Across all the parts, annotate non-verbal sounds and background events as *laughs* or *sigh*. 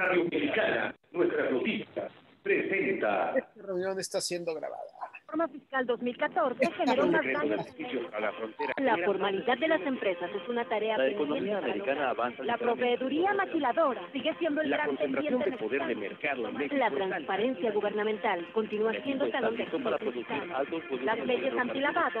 Radio Mexicana, nuestras noticias, presenta. Esta reunión está siendo grabada. La reforma fiscal 2014 generó más La, formalidad de las empresas es una tarea. La economía americana avanza. La proveeduría maquiladora sigue siendo el la gran concentración de poder de mercado. La transparencia gubernamental continúa siendo talón de Las leyes antilavado.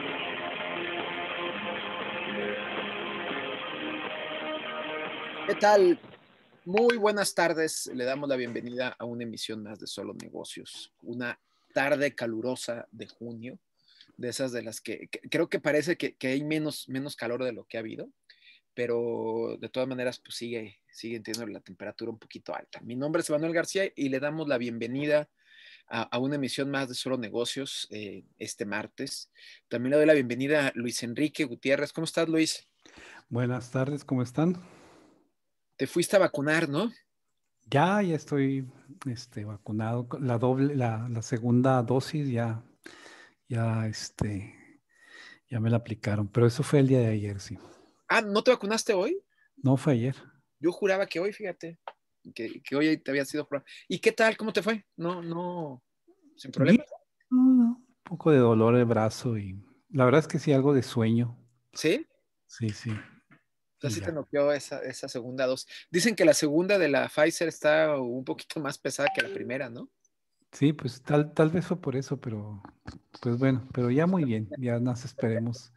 ¿Qué tal? Muy buenas tardes. Le damos la bienvenida a una emisión más de Solo Negocios. Una tarde calurosa de junio, de esas de las que, creo que parece que, hay menos, menos calor de lo que ha habido, pero de todas maneras pues sigue, sigue teniendo la temperatura un poquito alta. Mi nombre es Manuel García y le damos la bienvenida a, una emisión más de Solo Negocios eh, este martes. También le doy la bienvenida a Luis Enrique Gutiérrez. ¿Cómo estás, Luis? Buenas tardes, ¿cómo están? te fuiste a vacunar, ¿no? Ya, ya estoy este, vacunado. La doble, la, segunda dosis ya, ya, este, ya me la aplicaron. Pero eso fue el día de ayer, sí. Ah, ¿no te vacunaste hoy? No, fue ayer. Yo juraba que hoy, fíjate, que, hoy te había sido. ¿Y qué tal? ¿Cómo te fue? No, no, sin problema. un poco de dolor el brazo y la verdad es que sí, algo de sueño. ¿Sí? Sí, sí sea, sí te noqueó esa, esa segunda dos. Dicen que la segunda de la Pfizer está un poquito más pesada que la primera, ¿no? Sí, pues tal, tal vez fue por eso, pero pues bueno, pero ya muy bien, ya nos esperemos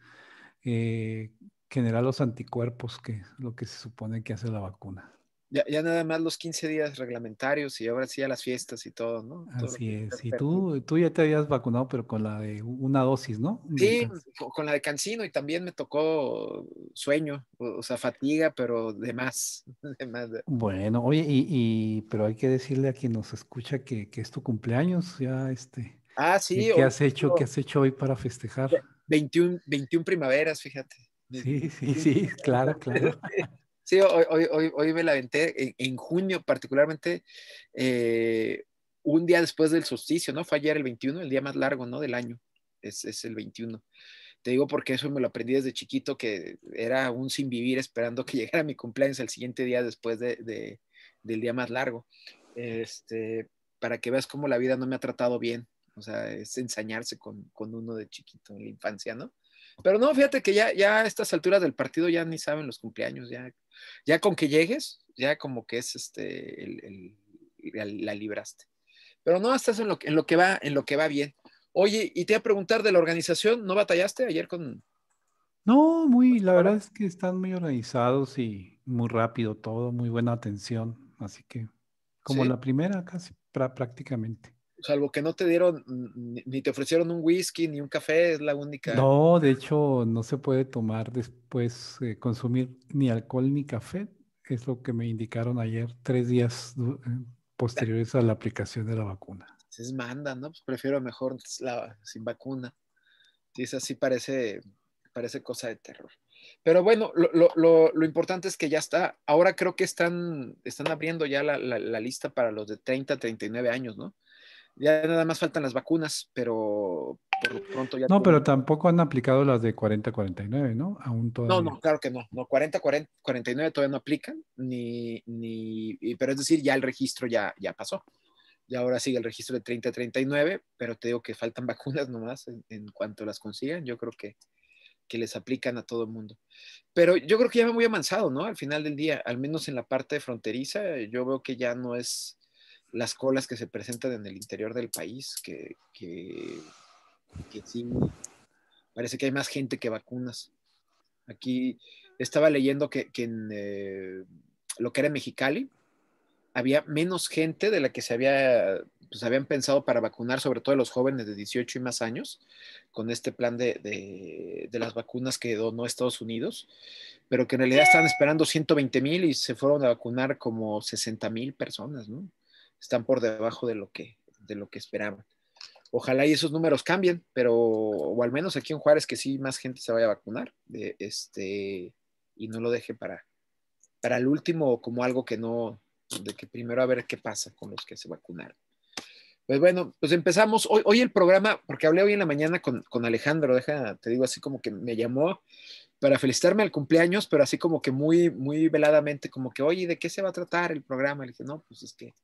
eh, generar los anticuerpos, que es lo que se supone que hace la vacuna. Ya, ya, nada más los 15 días reglamentarios y ahora sí a las fiestas y todo, ¿no? Así es. Y tú, tú ya te habías vacunado, pero con la de una dosis, ¿no? Sí, con la de Cancino y también me tocó sueño, o, sea, fatiga, pero de más. *laughs* Bueno, oye, y, y, pero hay que decirle a quien nos escucha que, que es tu cumpleaños, ya este. Ah, sí. ¿Qué has hecho, qué has hecho hoy para festejar? 21, 21 primaveras, fíjate. Sí, sí, sí, *laughs* claro, claro. *laughs* Sí, hoy, hoy, hoy, hoy me la aventé en, junio particularmente, eh, un día después del solsticio, ¿no? Fue ayer el 21, el día más largo, ¿no? Del año, es, el 21. Te digo porque eso me lo aprendí desde chiquito, que era un sin vivir esperando que *laughs* llegara mi cumpleaños el siguiente día después de, de, del día más largo. Este, para que veas cómo la vida no me ha tratado bien. O sea, es ensañarse con, con uno de chiquito en la infancia, ¿no? Pero no, fíjate que ya, ya a estas alturas del partido ya ni saben los cumpleaños, ya ya con que llegues, ya como que es este, el, la libraste. Pero no, estás en lo, en lo, que va, en lo que va bien. Oye, y te voy a preguntar de la organización, ¿no batallaste ayer con...? No, muy, la verdad es que están muy organizados y muy rápido todo, muy buena atención, así que como la primera casi prácticamente salvo que no te dieron, ni te ofrecieron un whisky, ni un café, es la única. No, de hecho, no se puede tomar después, eh, consumir ni alcohol ni café, es lo que me indicaron ayer, tres días eh, posteriores a la aplicación de la vacuna. Es manda, ¿no? Pues prefiero mejor la, sin vacuna. es así parece, parece cosa de terror. Pero bueno, lo, importante es que ya está. Ahora creo que están, están abriendo ya la, lista para los de 30 39 años, ¿no? Ya nada más faltan las vacunas, pero por pronto ya. No, pero tampoco han aplicado las de 40-49, ¿no? Aún todavía. No, no, claro que no. No, 40-49 todavía no aplican, ni, ni, pero es decir, ya el registro ya, ya pasó. Y ahora sigue el registro de 30-39, pero te digo que faltan *laughs* vacunas nomás en, cuanto las consigan. Yo creo que, que les aplican a todo el mundo. Pero yo creo que ya va muy avanzado, ¿no? Al final del día, al menos en la parte fronteriza, yo veo que ya no es las colas que se presentan en el interior del país, que, parece que hay más gente que vacunas. Aquí estaba leyendo que, en eh, lo que era Mexicali había menos gente de la que se había, pues, habían pensado para vacunar, sobre todo los jóvenes de 18 y más años, con este plan de, de las vacunas que donó Estados Unidos, pero que en realidad estaban esperando 120 mil y se fueron a vacunar como 60 mil personas, ¿no? están por debajo de lo que, de lo que esperaban. Ojalá y esos números cambien, pero, o al menos aquí en Juárez que sí más gente se vaya a vacunar, de, este, y no lo deje para, para el último como algo que no, de que primero a ver qué pasa con los que se vacunaron. Pues bueno, pues empezamos hoy, hoy el programa, porque hablé hoy en la mañana con, con Alejandro, deja, te digo así como que me llamó para felicitarme al cumpleaños, pero así como que muy, muy veladamente, como que, oye, ¿de qué se va a tratar el programa? Le dije, no, pues es que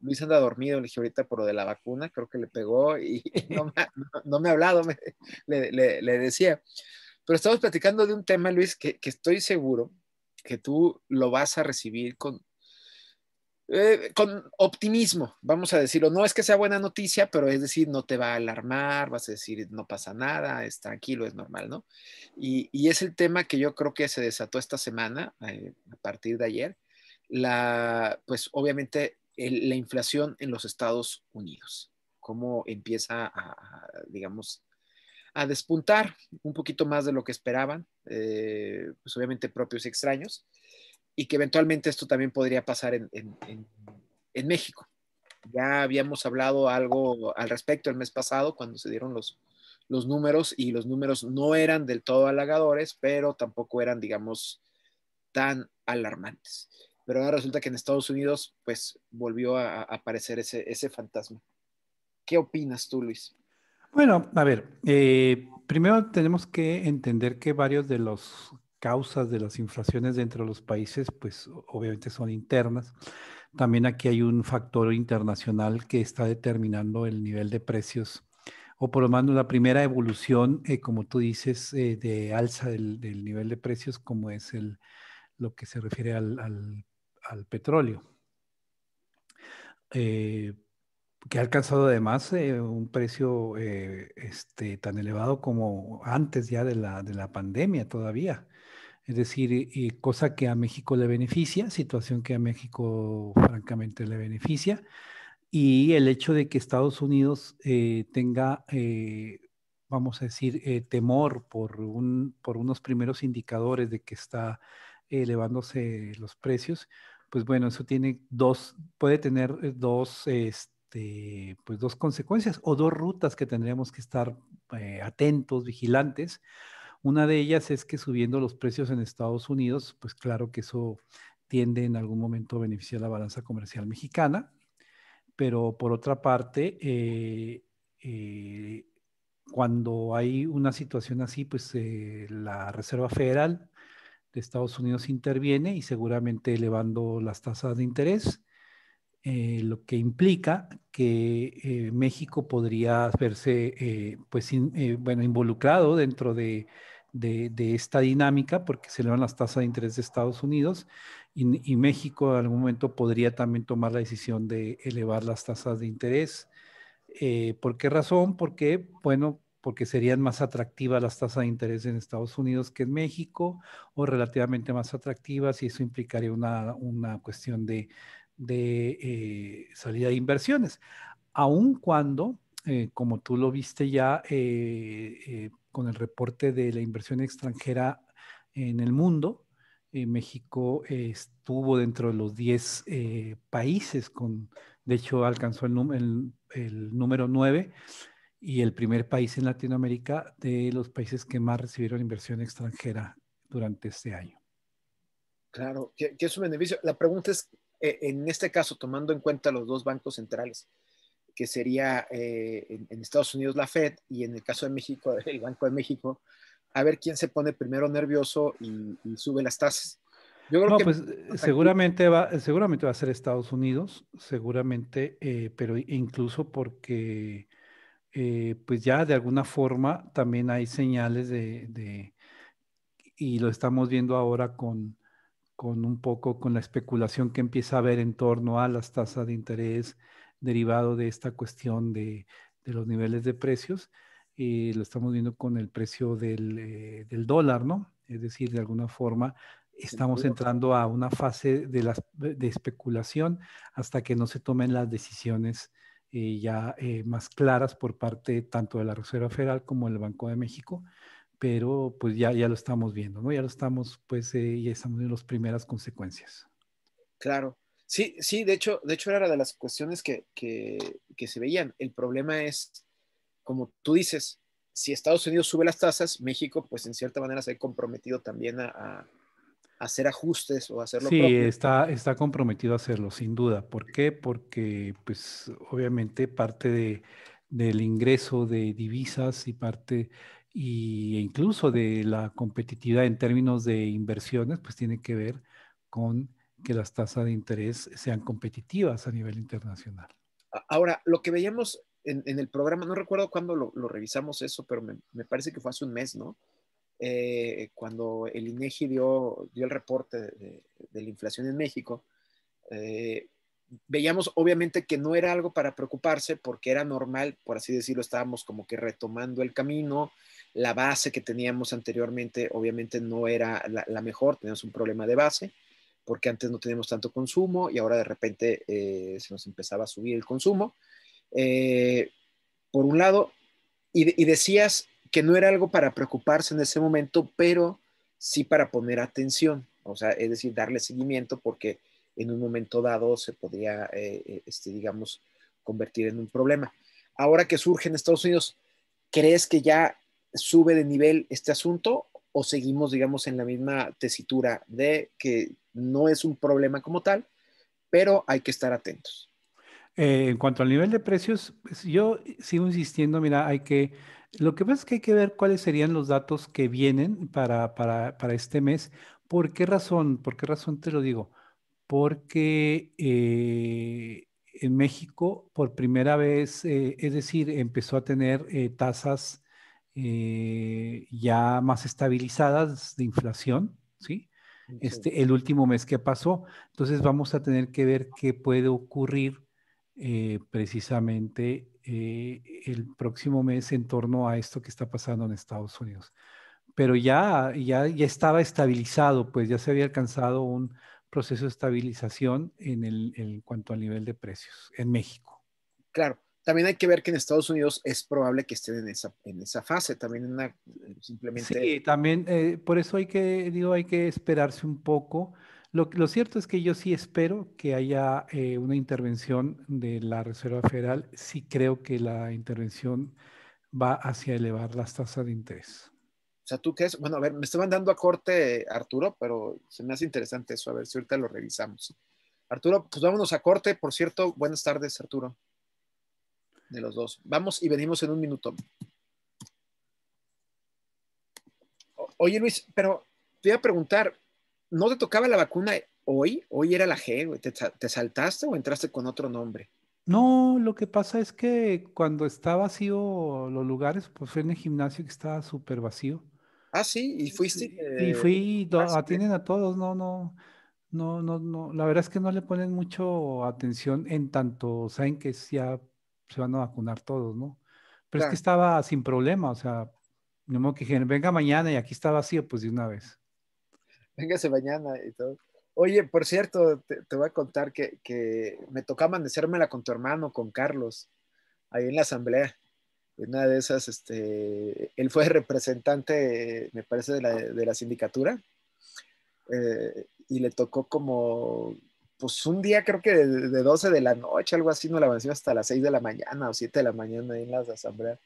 Luis anda dormido, le dije ahorita por lo de la vacuna, creo que le pegó y *laughs* no me ha, hablado, le, decía. Pero estamos platicando de un tema, Luis, que, estoy seguro que tú lo vas a recibir con, eh, con optimismo, vamos a decirlo. No es que sea buena noticia, pero es decir, no te va a alarmar, vas a decir, no pasa nada, es tranquilo, es normal, ¿no? Y, es el tema que yo creo que se desató esta semana, eh, a partir de ayer. La, pues obviamente la inflación en los Estados Unidos, cómo empieza a, digamos, a despuntar un poquito más de lo que esperaban, eh, pues obviamente propios y extraños, y que eventualmente esto también podría pasar en, México. Ya habíamos hablado algo al respecto el mes pasado cuando se dieron los, los números y los números no eran del todo halagadores, pero tampoco eran, digamos, tan alarmantes pero ahora resulta que en Estados Unidos pues volvió a, aparecer ese, ese, fantasma. ¿Qué opinas tú, Luis? Bueno, a ver, eh, primero tenemos que entender que varios de los causas de las inflaciones dentro de los países, pues obviamente son internas. También aquí hay un factor internacional que está determinando el nivel de precios, o por lo menos la primera evolución, eh, como tú dices, eh, de alza del, nivel de precios, como es el, lo que se refiere al al petróleo, eh, que ha alcanzado además eh, un precio eh, este, tan elevado como antes ya de la, pandemia todavía. Es decir, cosa que a México le beneficia, situación que a México francamente le beneficia, y el hecho de que Estados Unidos tenga vamos a decir, temor por, un, por unos primeros indicadores de que está elevándose los precios, pues bueno, eso tiene dos, puede tener eh, dos, este, pues dos consecuencias o dos rutas que tendríamos que estar eh, atentos, vigilantes. Una de ellas es que subiendo los precios en Estados Unidos, pues claro que eso tiende en algún momento a beneficiar la balanza comercial mexicana, pero por otra parte, eh, cuando hay una situación así, pues la Reserva Federal de Estados Unidos interviene y seguramente elevando las tasas de interés, eh, lo que implica que eh, México podría verse eh, pues, bueno, involucrado dentro de, esta dinámica porque se elevan las tasas de interés de Estados Unidos y, y, México en algún momento podría también tomar la decisión de elevar las tasas de interés. ¿Por qué razón? Porque, bueno, porque serían más atractivas las tasas de interés en Estados Unidos que en México o relativamente más atractivas y eso implicaría una, una cuestión de, de eh, salida de inversiones. Aun cuando, eh, como tú lo viste ya eh, con el reporte de la inversión extranjera en el mundo, México estuvo dentro de los 10 países con, de hecho, alcanzó el, el, el número 9 y el primer país en Latinoamérica de los países que más recibieron inversión extranjera durante este año. Claro, que, es un beneficio. La pregunta es, eh, en este caso, tomando en cuenta los dos bancos centrales, que sería eh, en, Estados Unidos la Fed y en el caso de México *laughs* el Banco de México, a ver quién se pone primero nervioso y, sube las tasas. no, pues eh, seguramente va, seguramente va a ser Estados Unidos, seguramente, pero incluso porque eh, pues ya de alguna forma también hay señales de, y lo estamos viendo ahora con, con, un poco con la especulación que empieza a haber en torno a las tasas de interés derivado de esta cuestión de, los niveles de precios. Y eh, lo estamos viendo con el precio del, eh, del dólar, ¿no? Es decir, de alguna forma estamos entrando a una fase de, de especulación hasta que no se tomen las decisiones ya eh, más claras por parte tanto de la Reserva Federal como del Banco de México, pero pues ya, ya lo estamos viendo, ¿no? Ya lo estamos, pues, eh, ya estamos viendo las primeras consecuencias. Claro. Sí, sí, de hecho, de hecho era de las cuestiones que, que, se veían. El problema es, como tú dices, si Estados Unidos sube las tasas, México, pues en cierta manera se ha comprometido también a hacer ajustes o hacerlo. Sí, Está, está comprometido a hacerlo, sin duda. ¿Por qué? Porque, pues, obviamente parte de, del ingreso de divisas y parte e incluso de la competitividad en términos de inversiones, pues tiene que ver con que las tasas de interés sean competitivas a nivel internacional. Ahora, lo que veíamos en, en el programa, no recuerdo cuándo lo, revisamos eso, pero me, parece que fue hace un mes, ¿no? Eh, cuando el INEGI e dio, dio el reporte de, la inflación en México, eh, veíamos obviamente que no era algo para preocuparse porque era normal, por así decirlo, estábamos como que retomando el camino, la base que teníamos anteriormente obviamente no era la, mejor, teníamos un problema de base porque antes no teníamos tanto consumo y ahora de repente eh, se nos empezaba a subir el consumo. por un lado, y, y decías que no era algo para preocuparse en ese momento, pero sí para poner atención, o sea, es decir, darle seguimiento porque en un momento dado se podría, eh, eh, este, digamos, convertir en un problema. Ahora que surge en Estados Unidos, ¿crees que ya sube de nivel este asunto o seguimos, digamos, en la misma tesitura de que no es un problema como tal, pero hay que estar atentos? Eh, en cuanto al nivel de precios, pues, yo sigo insistiendo, mira, hay que lo que pasa es que hay que ver cuáles serían los datos que vienen para, este mes. ¿Por qué razón? ¿Por qué razón te lo digo? Porque eh, en México, por primera vez, eh, es decir, empezó a tener eh, tasas ya más estabilizadas de inflación, ¿sí? Este, el último mes que pasó. Entonces vamos a tener que ver qué puede ocurrir precisamente eh, el próximo mes en torno a esto que está pasando en Estados Unidos. Pero ya, ya, ya estaba estabilizado, pues ya se había alcanzado un proceso de estabilización en, el, en cuanto al nivel de precios en México. Claro, también hay que ver que en Estados Unidos es probable que estén en esa, en esa fase, también una, eh, simplemente... Sí, también, eh, por eso hay que, digo, hay que esperarse un poco. Lo, cierto es que yo sí espero que haya eh, una intervención de la Reserva Federal. Sí creo que la intervención va hacia elevar las tasas de interés. O sea, ¿tú qué es. Bueno, a ver, me estaban mandando a corte, Arturo, pero se me hace interesante eso. A ver si ahorita lo revisamos. Arturo, pues vámonos a corte. Por cierto, buenas tardes, Arturo. De los dos. Vamos y venimos en un minuto. Oye, Luis, pero te voy a preguntar, no te tocaba la vacuna hoy, hoy era la G, ¿Te, ¿Te, saltaste o entraste con otro nombre? No, lo que pasa es que cuando está vacío los lugares, pues fue en el gimnasio que estaba súper vacío. Ah, sí, y fuiste. y fui, ah, atienden a todos, no, no, no, no, no. La verdad es que no le ponen mucho atención en tanto saben que ya se van a vacunar todos, ¿no? Pero es que estaba sin problema, o sea, no me que venga mañana y aquí está vacío, pues de una vez véngase mañana y todo. Oye, por cierto, te, voy a contar que, que, me tocó amanecérmela con tu hermano, con Carlos, ahí en la asamblea. En una de esas, este, él fue representante, me parece, de la, sindicatura. Eh, y le tocó como, pues un día creo que de, 12 de la noche, algo así, no la amaneció hasta las 6 de la mañana o 7 de la mañana ahí en la asamblea.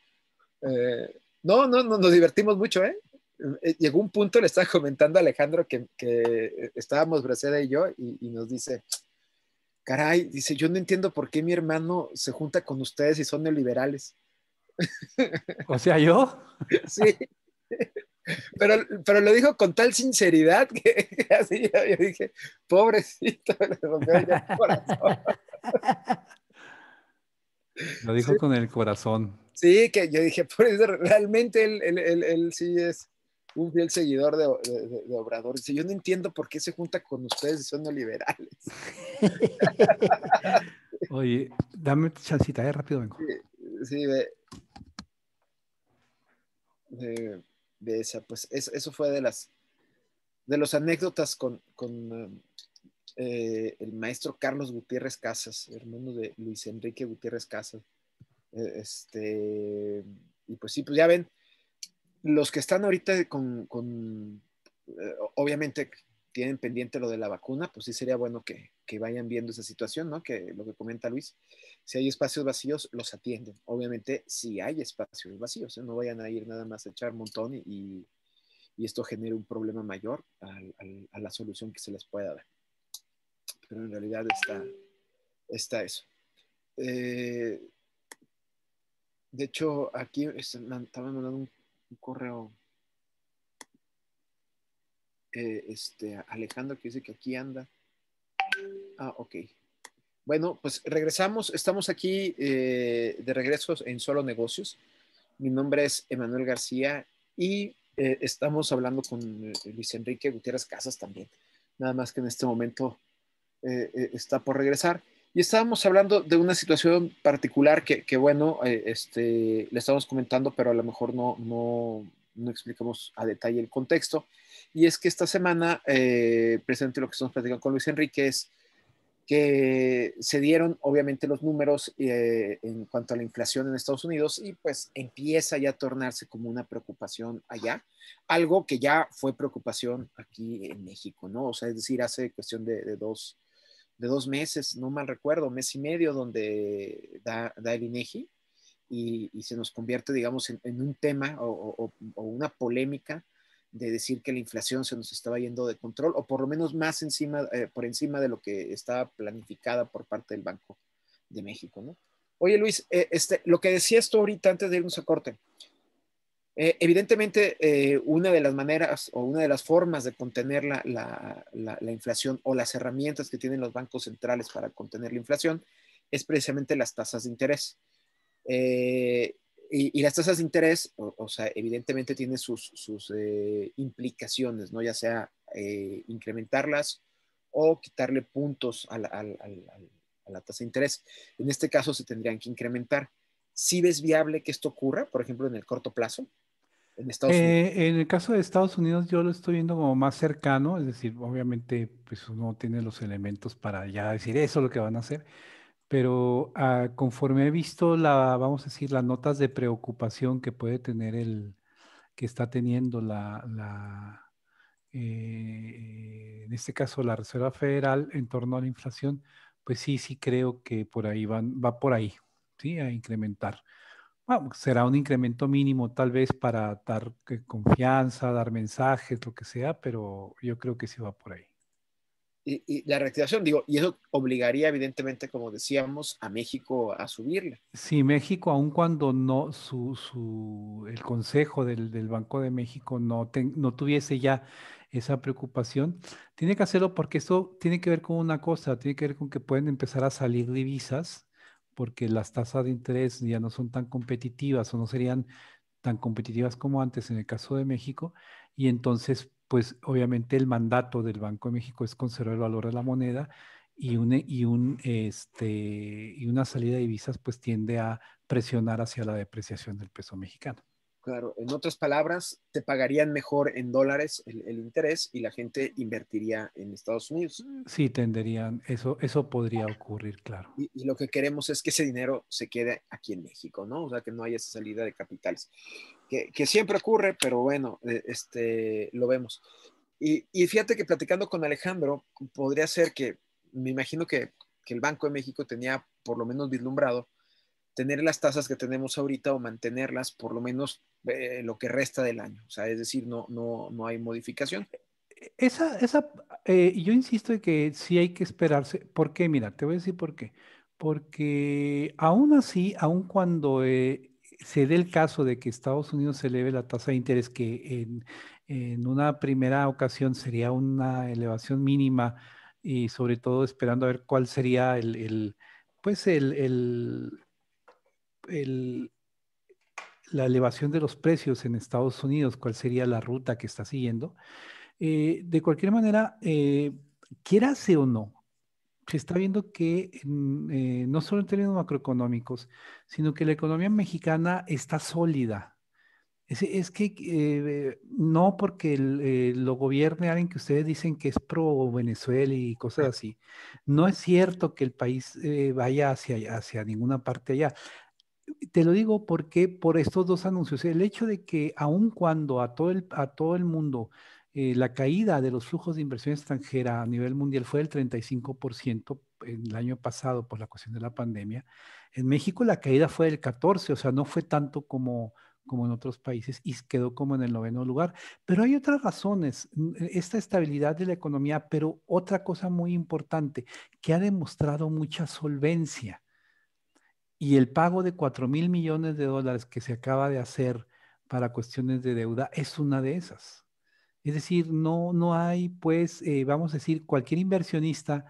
Eh, no, no, no, nos divertimos mucho, ¿eh? Eh, eh, llegó un punto, le estaba comentando a Alejandro que, eh, estábamos Braceda y yo, y, nos dice, caray, dice, yo no entiendo por qué mi hermano se junta con ustedes y son neoliberales. *laughs* O sea, yo. Sí. Pero, pero lo dijo con tal sinceridad que, *laughs* así yo, dije, pobrecito, le rompió el corazón. Lo dijo con el corazón. Sí, que yo dije, por realmente él, él sí es un fiel seguidor de, Obrador. Dice, yo no entiendo por qué se junta con ustedes si son no liberales. *laughs* Oye, dame chancita, ahí eh, rápido vengo. Sí, sí de, esa, pues eso fue de las, de las anécdotas con, um, eh, el maestro Carlos Gutiérrez Casas, hermano de Luis Enrique Gutiérrez Casas. E, este, y pues sí, pues ya ven, los que están ahorita con, con eh, obviamente tienen pendiente lo de la vacuna, pues sí sería bueno que, que, vayan viendo esa situación, ¿no? Que lo que comenta Luis, si hay espacios vacíos, los atienden. Obviamente, si hay espacios vacíos, ¿eh? no vayan a ir nada más a echar montón y, y esto genera un problema mayor a, la solución que se les pueda dar. Pero en realidad está, está eso. Eh, de hecho, aquí estaba mandando un un correo eh, este, Alejandro que dice que aquí anda. Ah, ok. Bueno, pues regresamos, estamos aquí eh, de regresos en Solo Negocios. Mi nombre es Emanuel García y eh, estamos hablando con Luis Enrique Gutiérrez Casas también. Nada más que en este momento está por regresar. Y estábamos hablando de una situación particular que, bueno, eh, este, le estamos comentando, pero a lo mejor no, no, explicamos a detalle el contexto. Y es que esta semana, eh, presente lo que estamos platicando con Luis Enrique es que se dieron obviamente los números eh, en cuanto a la inflación en Estados Unidos y pues empieza ya a tornarse como una preocupación allá, algo que ya fue preocupación aquí en México, ¿no? O sea, es decir, hace cuestión de dos de dos meses, no mal recuerdo, mes y medio, donde da, da y, se nos convierte, digamos, en, un tema o, una polémica de decir que la inflación se nos estaba yendo de control o por lo menos más encima, eh, por encima de lo que estaba planificada por parte del Banco de México, Oye, Luis, eh, este, lo que decía tú ahorita antes de irnos a corte, eh, evidentemente, eh, una de las maneras o una de las formas de contener la, la, inflación o las herramientas que tienen los bancos centrales para contener la inflación es precisamente las tasas de interés. Eh, y, las tasas de interés, o, sea, evidentemente tiene sus, sus implicaciones, ¿no? Ya sea incrementarlas o quitarle puntos a, la tasa de interés. En este caso se tendrían que incrementar. Si ves viable que esto ocurra, por ejemplo, en el corto plazo? Eh, en el caso de Estados Unidos yo lo estoy viendo como más cercano, es decir, obviamente pues uno tiene los elementos para ya decir eso lo que van a hacer, pero ah, conforme he visto la, vamos a decir, las notas de preocupación que puede tener el, que está teniendo la, eh, en este caso la Reserva Federal en torno a la inflación, pues sí, sí creo que por ahí van, va por ahí, sí, a incrementar bueno, será un incremento mínimo tal vez para dar eh, confianza, dar mensajes, lo que sea, pero yo creo que sí va por ahí. Y, la reactivación, digo, y eso obligaría evidentemente, como decíamos, a México a subirla. Sí, México, aun cuando no su, el Consejo del, Banco de México no, no tuviese ya esa preocupación, tiene que hacerlo porque eso tiene que ver con una cosa, tiene que ver con que pueden empezar a salir divisas porque las tasas de interés ya no son tan competitivas o no serían tan competitivas como antes en el caso de México. Y entonces, pues obviamente el mandato del Banco de México es conservar el valor de la moneda y, este, una salida de divisas pues tiende a presionar hacia la depreciación del peso mexicano. Claro, en otras palabras, te pagarían mejor en dólares el, interés y la gente invertiría en Estados Unidos. Mm, sí, tenderían, eso, eso podría ocurrir, claro. Y, lo que queremos es que ese dinero se quede aquí en México, ¿no? O sea, que no haya esa salida de capitales, que, siempre ocurre, pero bueno, eh, este, lo vemos. Y, y, fíjate que platicando con Alejandro, podría ser que, me imagino que, que el Banco de México tenía por lo menos vislumbrado tener las tasas que tenemos ahorita o mantenerlas por lo menos eh, lo que resta del año. O sea, es decir, no, no, no hay modificación. E-, e-, esa, esa eh, yo insisto en que sí hay que esperarse. ¿Por qué? Mira, te voy a decir por qué. Porque aún así, aún cuando eh, se dé el caso de que Estados Unidos eleve la tasa de interés, que en, una primera ocasión sería una elevación mínima y sobre todo esperando a ver cuál sería el, pues el la elevación de los precios en Estados Unidos, cuál sería la ruta que está siguiendo. Eh, de cualquier manera, eh, quierase o no, se está viendo que eh, no solo en términos macroeconómicos, sino que la economía mexicana está sólida. Es, que eh, no porque lo gobierne alguien que ustedes dicen que es pro Venezuela y cosas así. No es cierto que el país vaya hacia, hacia ninguna parte allá te lo digo porque por estos dos anuncios, el hecho de que aun cuando a todo el, a todo el mundo eh, la caída de los flujos de inversión extranjera a nivel mundial fue del 35% en el año pasado por la cuestión de la pandemia, en México la caída fue del 14%, o sea, no fue tanto como, como en otros países y quedó como en el noveno lugar. Pero hay otras razones, mm, e, esta estabilidad de la economía, pero otra cosa muy importante, que ha demostrado mucha solvencia y el pago de 4 mil millones de dólares que se acaba de hacer para cuestiones de deuda es una de esas. Es decir, no, no hay, pues, eh, vamos a decir, cualquier inversionista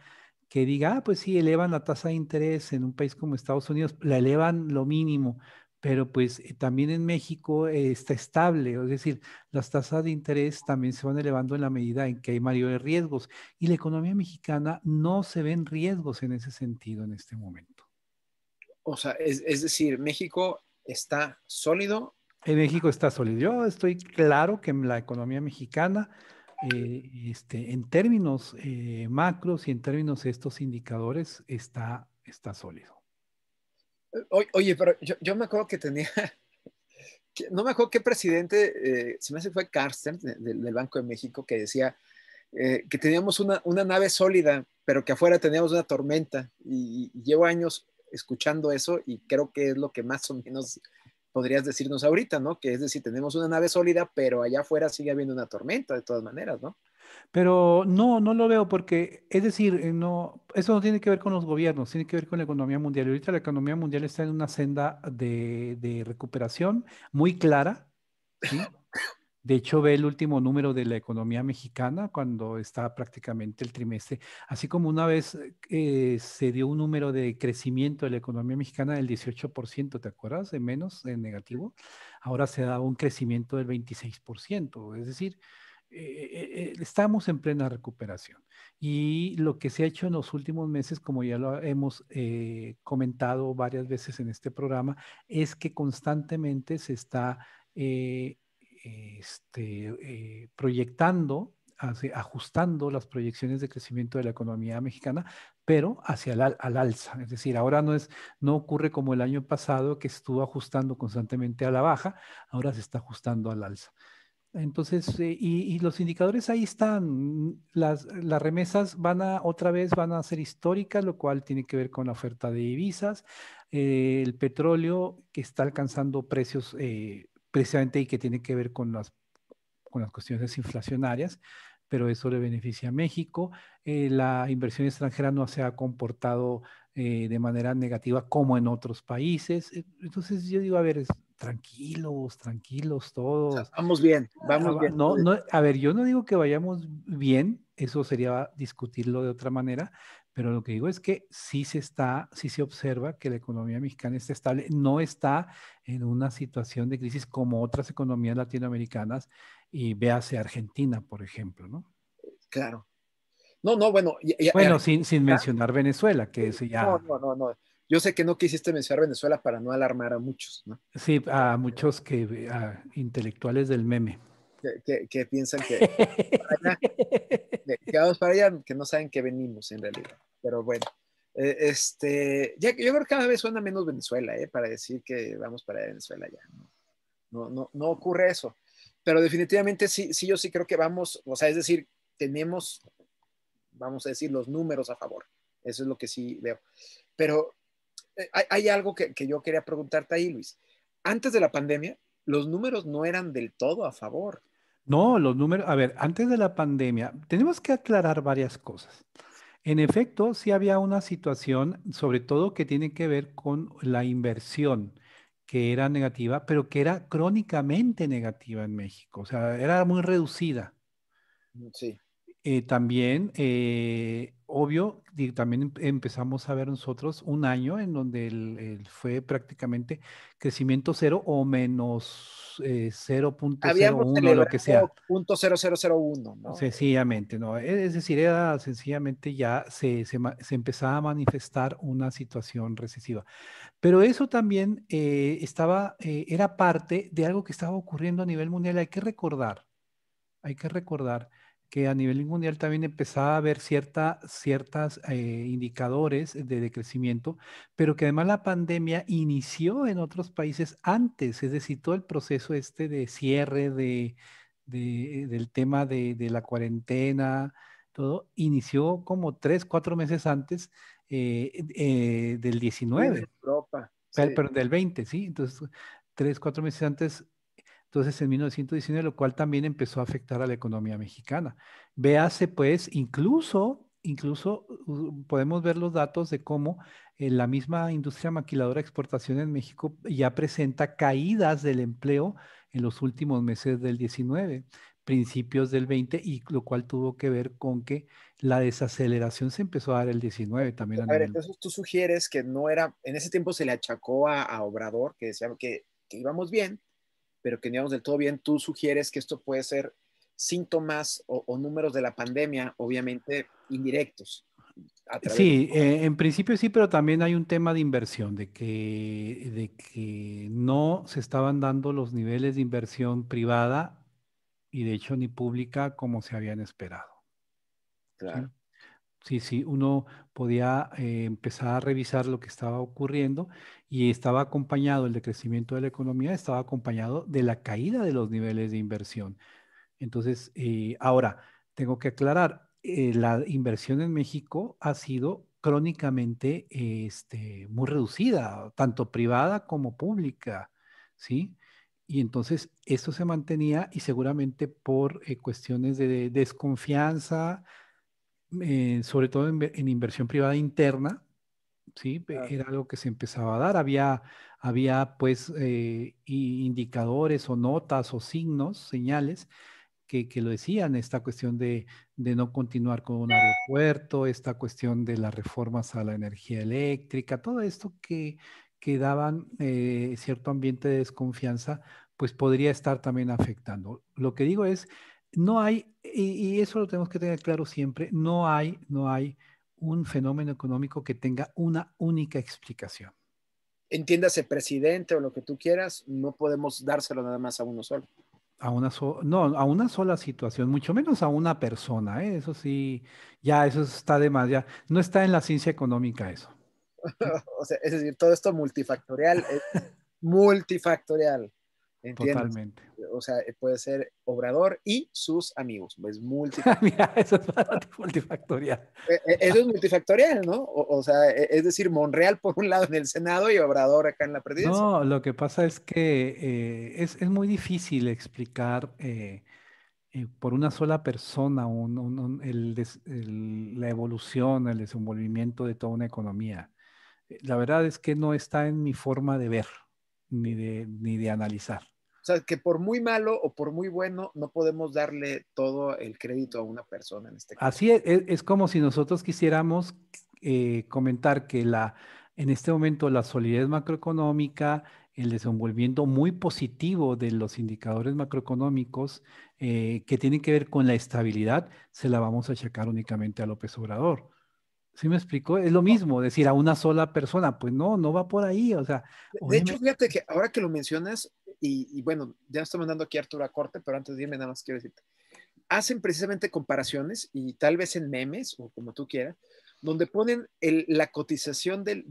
que diga, ah, pues sí, elevan la tasa de interés en un país como Estados Unidos, la elevan lo mínimo, pero pues eh, también en México eh, está estable, es decir, las tasas de interés también se van elevando en la medida en que hay mayores riesgos y la economía mexicana no se ven riesgos en ese sentido en este momento. O sea, es, decir, México está sólido. En eh, México está sólido. Yo estoy claro que la economía mexicana, eh, este, en términos eh, macros y en términos de estos indicadores, está, está sólido. oye, pero yo, me acuerdo que tenía, *laughs* no me acuerdo qué presidente, se me hace fue Carsten del Banco de México, que decía que teníamos una, nave sólida, pero que afuera teníamos una tormenta. y llevo años escuchando eso y creo que es lo que más o menos podrías decirnos ahorita, ¿no? Que es decir, tenemos una nave sólida, pero allá afuera sigue habiendo una tormenta de todas maneras, ¿no? Pero no, no lo veo porque, es decir, eh, no, eso no tiene que ver con los gobiernos, tiene que ver con la economía mundial. Ahorita la economía mundial está en una senda de, de recuperación muy clara, ¿sí? De hecho, ve el último número de la economía mexicana cuando está prácticamente el trimestre. Así como una vez eh, se dio un número de crecimiento de la economía mexicana del 18%, ¿te acuerdas? De menos, de negativo. Ahora se da un crecimiento del 26%. Es decir, eh, eh, estamos en plena recuperación. Y lo que se ha hecho en los últimos meses, como ya lo hemos comentado varias veces en este programa, es que constantemente se está este, eh, proyectando, ajustando las proyecciones de crecimiento de la economía mexicana, pero hacia la, al alza. Es decir, ahora no, es, no ocurre como el año pasado que estuvo ajustando constantemente a la baja, ahora se está ajustando al alza. Entonces, eh, y, los indicadores ahí están. Las, las, remesas van a, otra vez, van a ser históricas, lo cual tiene que ver con la oferta de divisas. Eh, el petróleo que está alcanzando precios eh, precisamente y que tiene que ver con las, con las cuestiones inflacionarias, pero eso le beneficia a México. Eh, la inversión extranjera no se ha comportado eh, de manera negativa como en otros países. Eh, entonces yo digo, a ver, tranquilos, tranquilos todos. vamos bien, vamos bien. a ver, yo no digo que vayamos bien, eso sería discutirlo de otra manera, pero lo que digo es que sí se está, sí se observa que la economía mexicana está estable, no está en una situación de crisis como otras economías latinoamericanas y véase Argentina, por ejemplo, ¿no? Claro. No, no, bueno. bueno, sin, mencionar Venezuela, que es ya. No, no, no, no. Yo sé que no quisiste mencionar Venezuela para no alarmar a muchos, ¿no? Sí, a muchos que, intelectuales del meme. que piensan que. *laughs* que vamos para allá, que no saben que venimos en realidad. Pero bueno, e, este, ya yo creo que cada vez suena menos Venezuela, eh, para decir que vamos para Venezuela ya. No, no, no ocurre eso. Pero definitivamente sí, sí, yo sí creo que vamos, o sea, es decir, tenemos, vamos a decir, los números a favor. Eso es lo que sí veo. Pero eh, hay, hay algo que, que, yo quería preguntarte ahí, Luis. Antes de la pandemia, los números no eran del todo a favor. No, los números, a ver, antes de la pandemia, tenemos que aclarar varias cosas. En efecto, sí había una situación, sobre todo que tiene que ver con la inversión, que era negativa, pero que era crónicamente negativa en México, o sea, era muy reducida. Mm, sí. Eh, también, eh, obvio, también em, empezamos a ver nosotros un año en donde el, fue prácticamente crecimiento cero o menos eh, 0.01 lo que sea. Punto 0001, ¿no? Sencillamente, ¿no? E, es decir, era sencillamente ya se, se, se empezaba a manifestar una situación recesiva. Pero eso también eh, estaba, era parte de algo que estaba ocurriendo a nivel mundial. Hay que recordar, hay que recordar que a nivel mundial también empezaba a haber cierta, ciertas eh, indicadores de decrecimiento, pero que además la pandemia inició en otros países antes, es decir, todo el proceso este de cierre de, del tema de, la cuarentena, todo, inició como tres, cuatro meses antes eh, eh, del 19. Europa, Pero del 20, sí. Entonces, tres, cuatro meses antes entonces en 1919, lo cual también empezó a afectar a la economía mexicana. Véase pues, incluso, incluso uh, podemos ver los datos de cómo eh, la misma industria maquiladora exportación en México ya presenta caídas del empleo en los últimos meses del 19 principios del 20 y lo cual tuvo que ver con que la desaceleración se empezó a dar el 19 también. A, ver, entonces tú sugieres que no era, en ese tiempo se le achacó a, a Obrador, que decía que, que, íbamos bien, pero que digamos del todo bien, tú sugieres que esto puede ser síntomas o, números de la pandemia, obviamente indirectos. Sí, eh, en principio sí, pero también hay un tema de inversión, de que, de que no se estaban dando los niveles de inversión privada y de hecho ni pública como se habían esperado. Claro. Sí, sí, uno podía eh, empezar a revisar lo que estaba ocurriendo y estaba acompañado el decrecimiento de la economía, estaba acompañado de la caída de los niveles de inversión. Entonces, eh, ahora, tengo que aclarar, eh, la inversión en México ha sido crónicamente este, muy reducida, tanto privada como pública, ¿sí? Y entonces esto se mantenía y seguramente por cuestiones de desconfianza, eh, sobre todo en, inversión privada interna, ¿sí? Era algo que se empezaba a dar. Había, había pues eh, indicadores o notas o signos, señales que, que, lo decían, esta cuestión de, de, no continuar con un aeropuerto, esta cuestión de las reformas a la energía eléctrica, todo esto que, que daban eh, cierto ambiente de desconfianza, pues podría estar también afectando. Lo que digo es, no hay, y, eso lo tenemos que tener claro siempre, no hay, no hay un fenómeno económico que tenga una única explicación. Entiéndase presidente o lo que tú quieras, no podemos dárselo nada más a uno solo. A una no, a una sola situación, mucho menos a una persona, ¿eh? eso sí, ya eso está de más, ya no está en la ciencia económica eso. *laughs* es decir, todo esto multifactorial, *laughs* multifactorial. Totalmente. O sea, eh, puede ser Obrador y sus amigos. Pues, *laughs* ah, es *laughs* multifactorial. Eh, eh, eso es multifactorial. es ¿no? O, sea, e, es decir, Monreal por un lado en el Senado y Obrador acá en la presidencia. No, lo que pasa es que es, muy difícil explicar por una sola persona la evolución, el desenvolvimiento de toda una economía. La verdad es que no está en mi forma de ver ni ni de analizar. O sea, que por muy malo o por muy bueno, no podemos darle todo el crédito a una persona en este caso. Así es, e, es como si nosotros quisiéramos eh, comentar que la, en este momento la solidez macroeconómica, el desenvolvimiento muy positivo de los indicadores macroeconómicos eh, que tienen que ver con la estabilidad, se la vamos a achacar únicamente a López Obrador. ¿Sí me explico? Es lo mismo, decir a una sola persona, pues no, no va por ahí, o sea. De hecho, fíjate que ahora que lo mencionas, y, bueno, ya estoy mandando aquí a Arturo a corte, pero antes de nada más quiero decirte, hacen precisamente comparaciones y tal vez en memes o como tú quieras, donde ponen la cotización del,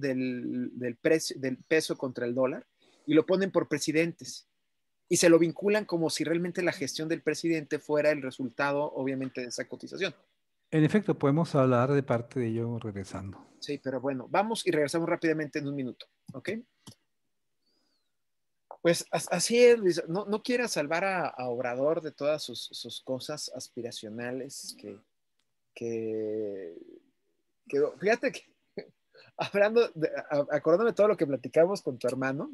precio, del peso contra el dólar y lo ponen por presidentes y se lo vinculan como si realmente la gestión del presidente fuera el resultado, obviamente, de esa cotización. En efecto, podemos hablar de parte de ello regresando. Sí, pero bueno, vamos y regresamos rápidamente en un minuto, ¿ok? Pues así es, Luis. No, no quiera salvar a, Obrador de todas sus, cosas aspiracionales que, que, Fíjate que, *laughs* hablando, de, todo lo que platicamos con tu hermano,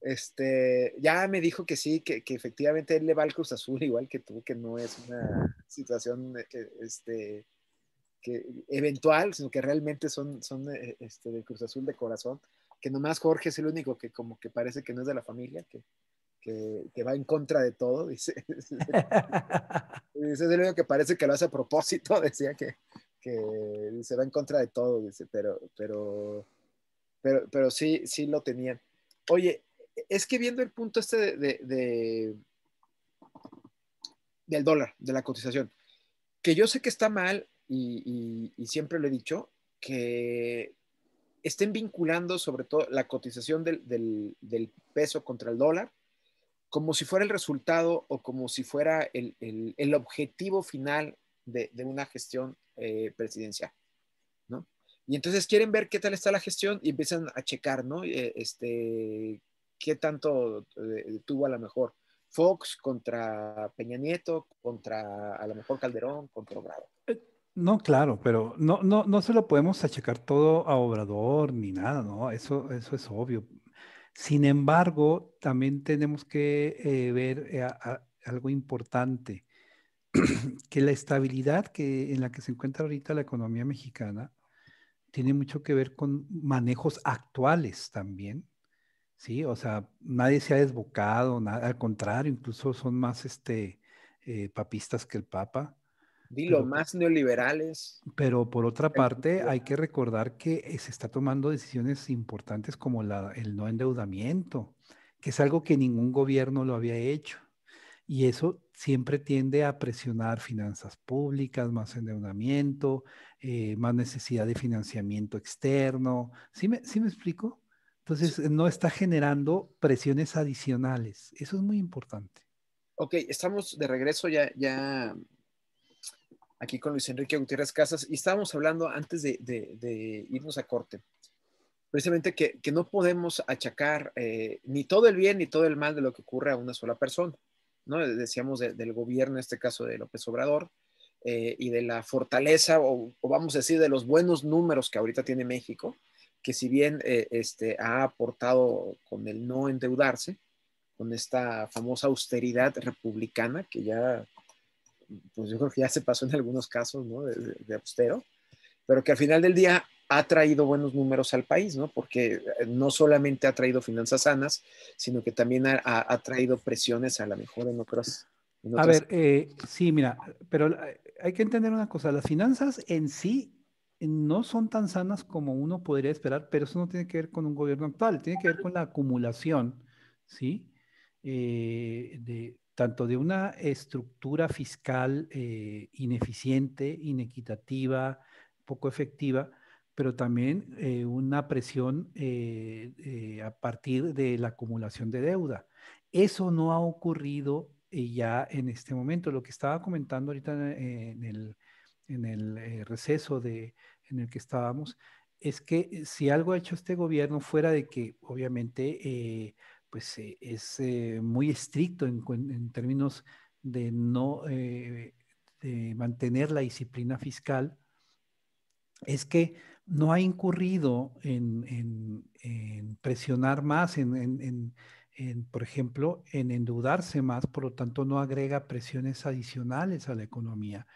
este, ya me dijo que sí, que, efectivamente él le va al Cruz Azul, *laughs* igual que tú, que no es una situación eh, eh, este, que, eventual, sino que realmente son, son eh, este, Cruz Azul de corazón que nomás Jorge es el único que como que parece que no es de la familia, que, va en contra de todo, dice. *laughs* dice, es el único que parece que lo hace a propósito, *laughs* decía que, se va en contra de todo, dice, pero, pero, pero, sí, sí lo tenían. Oye, es que viendo el punto este de, del dólar, de la cotización, que yo sé que está mal y siempre lo he dicho, que, estén vinculando sobre todo la cotización del, peso contra el dólar como si fuera el resultado o como si fuera el, objetivo final de, una gestión eh, presidencial. ¿no? Y entonces quieren ver qué tal está la gestión y empiezan a checar, ¿no? Eh, este, qué tanto eh, tuvo a lo mejor Fox contra Peña Nieto, contra a lo mejor Calderón, contra Obrador? No, claro, pero no, se lo podemos achacar todo a Obrador ni nada, ¿no? Eso, es obvio. Sin embargo, también tenemos que eh, ver eh, algo importante, *clears throat* que la estabilidad en la que se encuentra ahorita la economía mexicana tiene mucho que ver con manejos actuales también, ¿sí? O sea, nadie se ha desbocado, al contrario, incluso son más este, eh, papistas que el Papa. Dilo, más neoliberales. Pero por otra parte, hay que recordar que se está tomando decisiones importantes como la, el no endeudamiento, que es algo que ningún gobierno lo había hecho. Y eso siempre tiende a presionar finanzas públicas, más endeudamiento, eh, más necesidad de financiamiento externo. ¿Sí me, ¿Sí me explico? Entonces, no está generando presiones adicionales. Eso es muy importante. Ok, estamos de regreso, ya, ya aquí con Luis Enrique Gutiérrez Casas, y estábamos hablando antes de, irnos a corte, precisamente que, no podemos achacar eh, ni todo el bien ni todo el mal de lo que ocurre a una sola persona, ¿no? Eh, decíamos del gobierno, en este caso de López Obrador, eh, y de la fortaleza, o, vamos a decir, de los buenos números que ahorita tiene México, que si bien este, ha aportado con el no endeudarse, con esta famosa austeridad republicana que ya pues yo creo que ya se pasó en algunos casos, ¿no? De, austero, pero que al final del día ha traído buenos números al país, ¿no? Porque eh, no solamente ha traído finanzas sanas, sino que también ha, traído presiones a la mejor en otras. A ver, eh, sí, mira, pero eh, hay que entender una cosa, las finanzas en sí no son tan sanas como uno podría esperar, pero eso no tiene que ver con un gobierno actual, tiene que ver con la acumulación, ¿sí? de, tanto de una estructura fiscal eh, ineficiente, inequitativa, poco efectiva, pero también eh, una presión eh, a partir de la acumulación de deuda. Eso no ha ocurrido ya en este momento. Lo que estaba comentando ahorita en, el, receso en el que estábamos es que si algo ha hecho este gobierno fuera de que obviamente pues eh, es eh, muy estricto en, términos de no eh, mantener la disciplina fiscal, es que no ha incurrido en, presionar más, por ejemplo, en endeudarse más, por lo tanto no agrega presiones adicionales a la economía.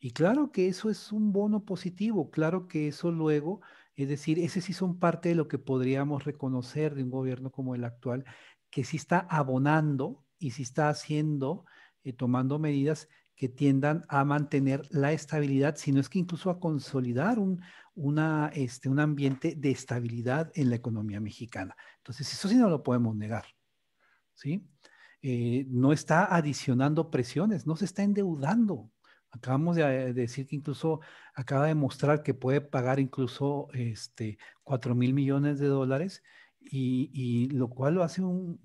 Y claro que eso es un bono positivo, claro que eso luego es decir, ese sí son parte de lo que podríamos reconocer de un gobierno como el actual, que sí está abonando y sí está haciendo, eh, tomando medidas que tiendan a mantener la estabilidad, sino es que incluso a consolidar este, un, ambiente de estabilidad en la economía mexicana. Entonces, eso sí no lo podemos negar. ¿sí? Eh, no está adicionando presiones, no se está endeudando. Acabamos de eh, decir que incluso acaba de mostrar que puede pagar incluso este, 4 mil millones de dólares y, lo cual lo hace, un,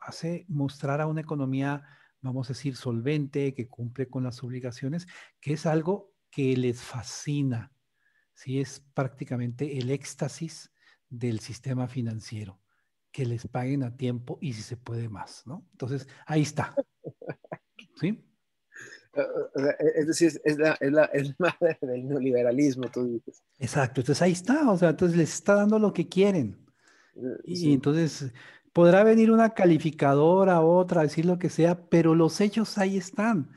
hace mostrar a una economía, vamos a decir, solvente, que cumple con las obligaciones, que es algo que les fascina. ¿sí? Es prácticamente el éxtasis del sistema financiero, que les paguen a tiempo y si se puede más. ¿no? Entonces, ahí está. ¿Sí? Eh, eh, e, es decir, es la, es la, es madre *laughs* del neoliberalismo, tú dices. Exacto, entonces ahí está, o sea, entonces les está dando lo que quieren. Eh, y entonces podrá venir una calificadora, otra, decir lo que sea, pero los hechos ahí están.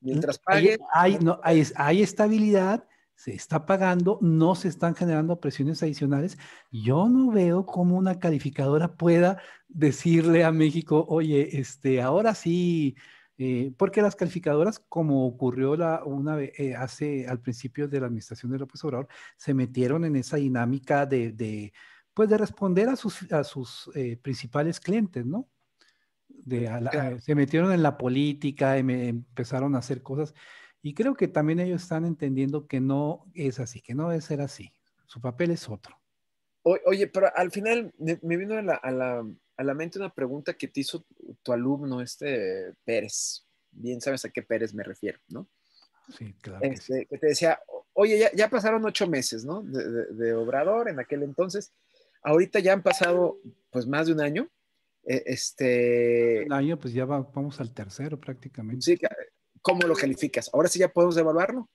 Mientras Hay, hay, no, hay, hay estabilidad, se está pagando, no se están generando presiones adicionales. Yo no veo cómo una calificadora pueda decirle a México, oye, este, ahora sí eh, porque las calificadoras, como ocurrió la, una vez, eh, hace al principio de la administración de López Obrador, se metieron en esa dinámica de, pues de responder a sus, a sus eh, principales clientes, ¿no? De, se metieron en la política, em, empezaron a hacer cosas y creo que también ellos están entendiendo que no es así, que no debe ser así. Su papel es otro. oye, pero al final me, vino a la a la mente una pregunta que te hizo tu alumno, este Pérez. Bien sabes a qué Pérez me refiero, ¿no? Sí, claro. que, este, te decía, oye, ya, pasaron ocho meses, ¿no? De, Obrador en aquel entonces. Ahorita ya han pasado, pues, más de un año. E, este... Un año, pues ya vamos al tercero prácticamente. Sí, ¿cómo lo calificas? Ahora sí ya podemos evaluarlo.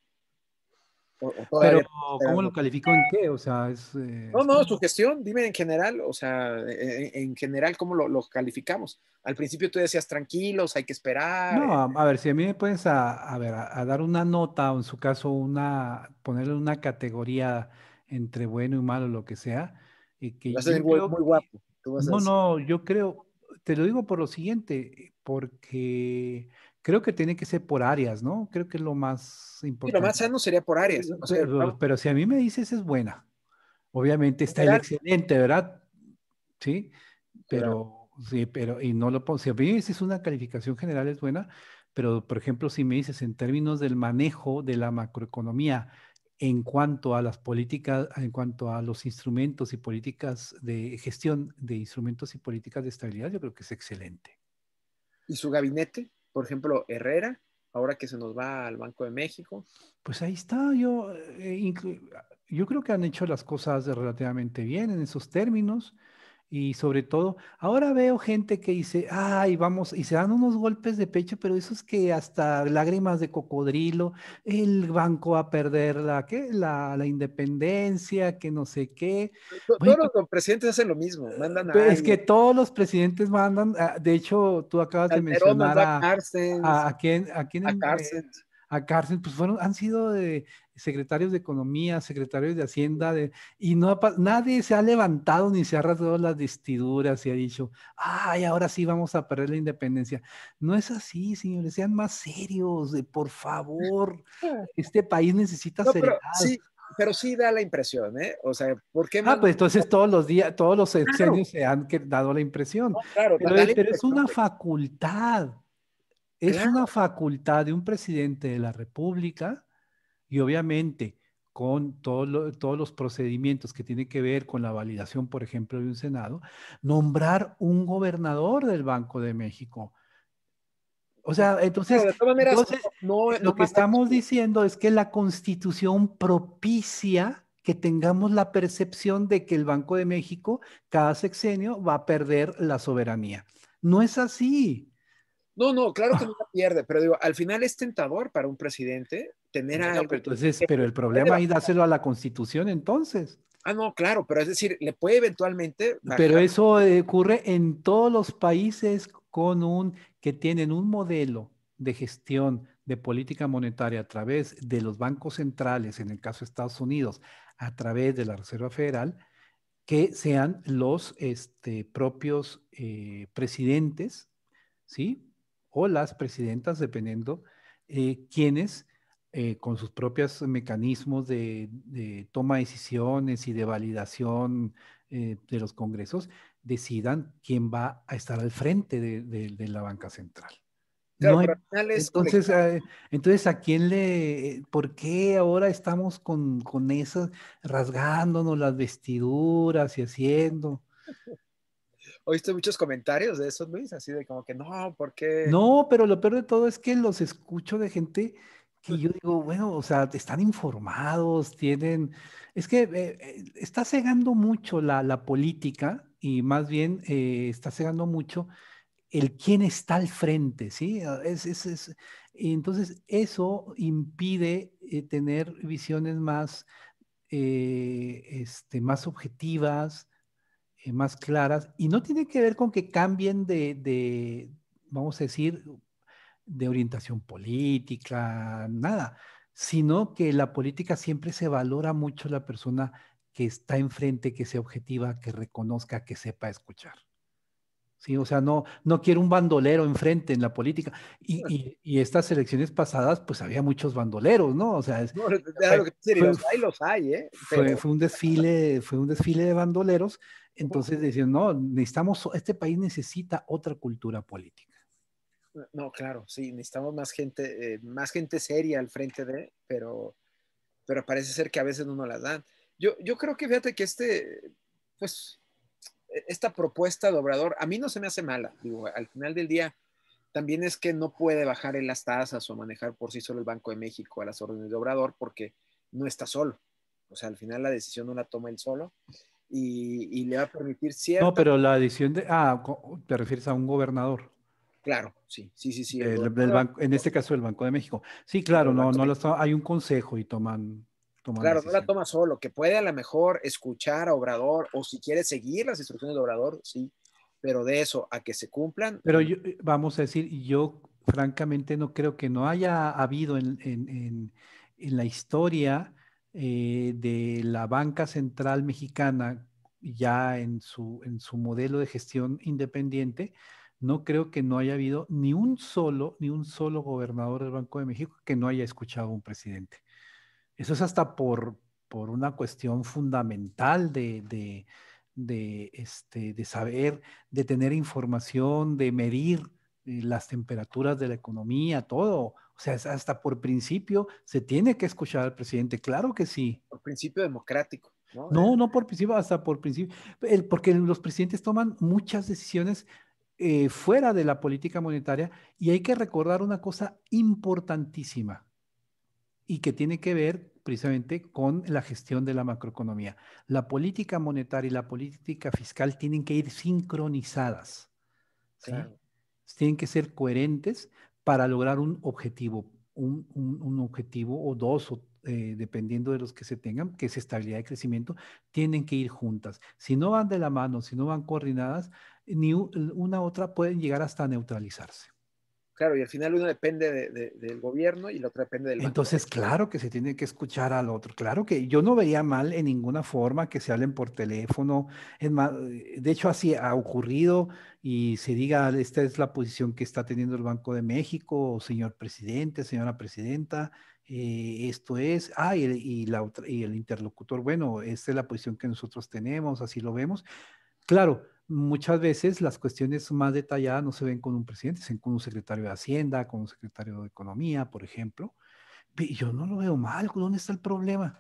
Pero, ¿cómo lo calificó en qué? O sea, es, eh, no, no, su gestión, dime en general, o sea, e, e, en, general, ¿cómo lo, calificamos? Al principio tú decías, tranquilos, hay que esperar. No, eh, a, ver, si a mí me puedes, a, ver, a, dar una nota, o en su caso, una, ponerle una categoría entre bueno y malo, lo que sea. Y eh, que vas a ser muy guapo. Tú vas no, no, yo creo, te lo digo por lo siguiente, porque Creo que tiene que ser por áreas, ¿no? Creo que es lo más importante. lo más sano sería por áreas. pero, si a mí me dices es buena, obviamente está el excelente, ¿verdad? Sí, pero, sí, pero, y no lo pongo. Si a mí me dices una calificación general es buena, pero por ejemplo, si me dices en términos del manejo de la macroeconomía, en cuanto a las políticas, en cuanto a los instrumentos y políticas de gestión de instrumentos y políticas de estabilidad, yo creo que es excelente. ¿Y su gabinete? Por ejemplo, Herrera, ahora que se nos va al Banco de México. Pues ahí está, yo, eh, yo creo que han hecho las cosas relativamente bien en esos términos. Y sobre todo, ahora veo gente que dice, ay, vamos, y se dan unos golpes de pecho, pero eso es que hasta lágrimas de cocodrilo, el banco va a perder la, ¿qué? la, la independencia, que no sé qué. Todos los presidentes hacen lo mismo, mandan a... Pues es que todos los presidentes mandan, ah, de hecho, tú acabas de mencionar a, a, a, quién, a, quién, eh, a cárcel, pues fueron, han sido de secretarios de Economía, secretarios de Hacienda, y no nadie se ha levantado ni se ha rasgado las vestiduras y ha dicho, ay, ahora sí vamos a perder la independencia. No es así, señores, sean más serios, por favor, *laughs* este país necesita ser... Pero, sí da la impresión, ¿eh? O sea, ¿por qué? Ah, pues entonces todos los días, todos los claro. se han dado la impresión. claro, pero es una facultad. Es una facultad de un presidente de la República y obviamente con todos los procedimientos que tienen que ver con la validación, por ejemplo, de un Senado, nombrar un gobernador del Banco de México. O sea, entonces, lo que estamos diciendo es que la constitución propicia que tengamos la percepción de que el Banco de México cada sexenio va a perder la soberanía. No es así. No, no, claro que no *laughs* la pierde, pero digo, al final es tentador para un presidente tener a algo. Pero, entonces, pero el problema ahí dárselo a la constitución entonces. Ah, no, claro, pero es decir, le puede eventualmente. Pero eso eh, ocurre en todos los países con un que tienen un modelo de gestión de política monetaria a través de los bancos centrales, en el caso de Estados Unidos, a través de la Reserva Federal, que sean los este, propios eh, presidentes, ¿sí? o las presidentas, dependiendo, eh, quienes eh, con sus propios mecanismos de, toma de decisiones y de validación eh, de los congresos, decidan quién va a estar al frente de, la banca central. entonces, entonces, ¿a quién le, por qué ahora estamos con, con esas, rasgándonos las vestiduras y haciendo? ¿Oíste muchos comentarios de eso, Luis? Así de como que no, ¿por qué? No, pero lo peor de todo es que los escucho de gente que yo digo, bueno, o sea, están informados, tienen... Es que eh, eh, está cegando mucho la, política y más bien eh, está cegando mucho el quién está al frente, ¿sí? Ah, entonces, eso impide tener visiones más, este, más objetivas, eh, más claras y no tiene que ver con que cambien de, de, vamos a decir, de orientación política, nada, sino que la política siempre se valora mucho la persona que está enfrente, que sea objetiva, que reconozca, que sepa escuchar. Sí, o sea, no, no quiero un bandolero enfrente en la política. Y, y, estas elecciones pasadas, pues había muchos bandoleros, ¿no? O sea, es, los hay, los hay, ¿eh? Fue, fue, un desfile, fue un desfile de bandoleros entonces decían, no, necesitamos, este país necesita otra cultura política. Eh, no, claro, sí, necesitamos más gente, eh, más gente seria al frente de, pero, pero parece ser que a veces no nos las dan. Yo, yo creo que fíjate que este, pues, e, esta propuesta de Obrador, a mí no se me hace mala, digo, al final del día, también es que no puede bajar en las tasas o manejar por sí solo el Banco de México a las órdenes de Obrador porque no está solo. O sea, al final la decisión no la toma él solo y, le va a permitir cierto. No, pero la adición de. Ah, te refieres a un gobernador. Claro, sí, sí, sí. sí en este caso, el Banco de México. Sí, claro, no, no lo hay un consejo y toman. toman claro, no la toma solo, que puede a lo mejor escuchar a Obrador o si quiere seguir las instrucciones de Obrador, sí, pero de eso a que se cumplan. Pero mm. eh, vamos a decir, yo francamente no creo que no haya habido en, en la historia eh, de la banca central mexicana ya en su, modelo de gestión independiente, no creo que no haya habido ni un solo, ni un solo gobernador del Banco de México que no haya escuchado a un presidente. Eso es hasta por, una cuestión fundamental de, este, de saber, de tener información, de medir eh, las temperaturas de la economía, todo. O sea, hasta por principio se tiene que escuchar al presidente, claro que sí. Por principio democrático. No, no, no por principio, hasta por principio. El, porque los presidentes toman muchas decisiones eh, fuera de la política monetaria y hay que recordar una cosa importantísima y que tiene que ver precisamente con la gestión de la macroeconomía. La política monetaria y la política fiscal tienen que ir sincronizadas. ¿sí? Tienen que ser coherentes para lograr un objetivo, un, objetivo o dos eh, dependiendo de los que se tengan, que es estabilidad y crecimiento, tienen que ir juntas. Si no van de la mano, si no van coordinadas, ni una otra pueden llegar hasta neutralizarse. Claro, y al final uno depende del gobierno y el otro depende del Entonces, claro que se tiene que escuchar al otro. Claro que yo no veía mal en ninguna forma que se hablen por teléfono. Es de hecho, así ha ocurrido y se diga, ah, esta es la posición que está teniendo el Banco de México, señor presidente, señora presidenta, eh, esto es, ah, y, la y el interlocutor, bueno, esta es la posición que nosotros tenemos, así lo vemos. Claro, muchas veces las cuestiones más detalladas no se ven con un presidente, se ven con un secretario de Hacienda, con un secretario de Economía, por ejemplo. Y yo no lo veo mal, ¿dónde está el problema?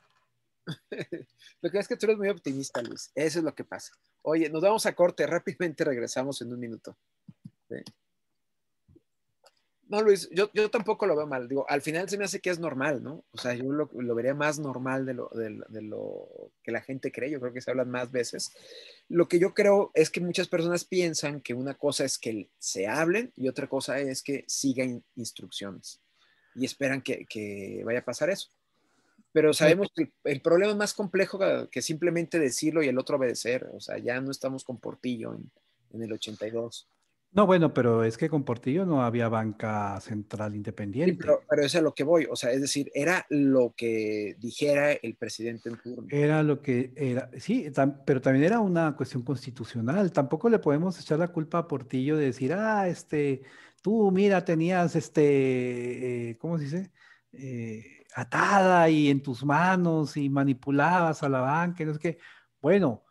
*laughs* lo que es que tú eres muy optimista, Luis. Eso es lo que pasa. Oye, nos vamos a corte, *laughs* rápidamente regresamos en un minuto. No, Luis, yo, tampoco lo veo mal. Digo, al final se me hace que es normal, ¿no? O sea, yo lo, vería más normal de lo, que la gente cree. Yo creo que se hablan más veces. Lo que yo creo es que muchas personas piensan que una cosa es que se hablen y otra cosa es que sigan instrucciones y esperan que, vaya a pasar eso. Pero sabemos que el, problema es más complejo que simplemente decirlo y el otro obedecer. O sea, ya no estamos con Portillo en, en el 82. No, bueno, pero es que con Portillo no había banca central independiente. pero, eso es lo que voy, o sea, es decir, era lo que dijera el presidente en turno. Era lo que era, sí, pero también era una cuestión constitucional. Tampoco le podemos echar la culpa a Portillo de decir, ah, este, tú, mira, tenías este, eh, ¿cómo se dice? Eh, atada y en tus manos y manipulabas a la banca, no es que, bueno,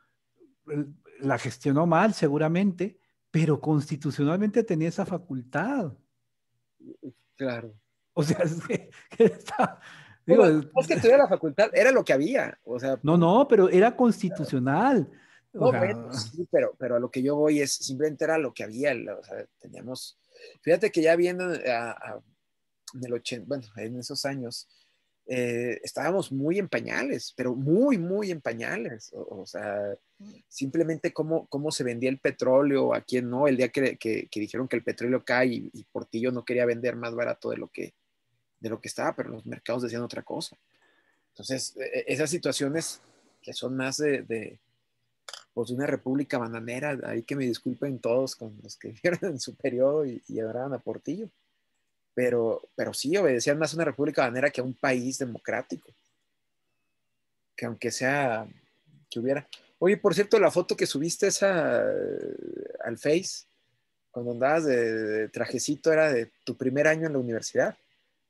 la gestionó mal seguramente pero constitucionalmente tenía esa facultad. Claro. O sea, *laughs* es que, que que tuviera la facultad, era lo que había. O sea, no, no, pero era constitucional. No, pero, pero a lo que yo voy es simplemente era lo que había. O sea, teníamos. Fíjate que ya viendo eh, en el 80, bueno, en esos años, eh, estábamos muy en pañales, pero muy, muy en pañales. O, sea, mm. simplemente cómo, cómo, se vendía el petróleo, a quién no. El día que, que, dijeron que el petróleo cae y, Portillo no quería vender más barato de lo, que, de lo que estaba, pero los mercados decían otra cosa. Entonces, e, e, esas situaciones que son más de, pues de una república bananera, ahí que me disculpen todos con los que *laughs* vieron en su periodo y, y adoraban a Portillo pero, pero sí obedecían más a una república banera que a un país democrático. Que aunque sea que hubiera. Oye, por cierto, la foto que subiste esa eh, al Face, cuando andabas de, trajecito, era de tu primer año en la universidad,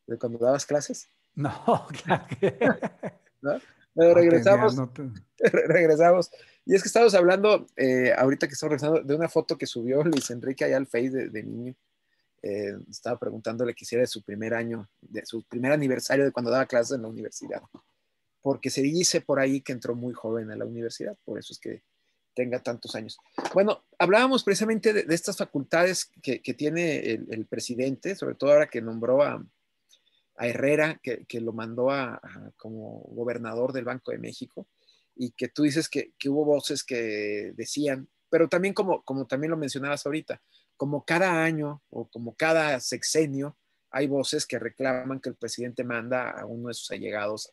de cuando dabas clases. *laughs* No, claro *laughs* regresamos. *laughs* regresamos. Y es que estamos hablando, eh, ahorita que estamos regresando, de una foto que subió Luis Enrique allá al Face de, de niño. Eh, estaba preguntándole que hiciera de su primer año, de su primer aniversario de cuando daba clases en la universidad, porque se dice por ahí que entró muy joven a la universidad, por eso es que tenga tantos años. Bueno, hablábamos precisamente de, estas facultades que, tiene el, presidente, sobre todo ahora que nombró a, Herrera, que, lo mandó a, como gobernador del Banco de México, y que tú dices que, hubo voces que decían, pero también como, como también lo mencionabas ahorita, como cada año o como cada sexenio, hay voces que reclaman que el presidente manda a uno de sus allegados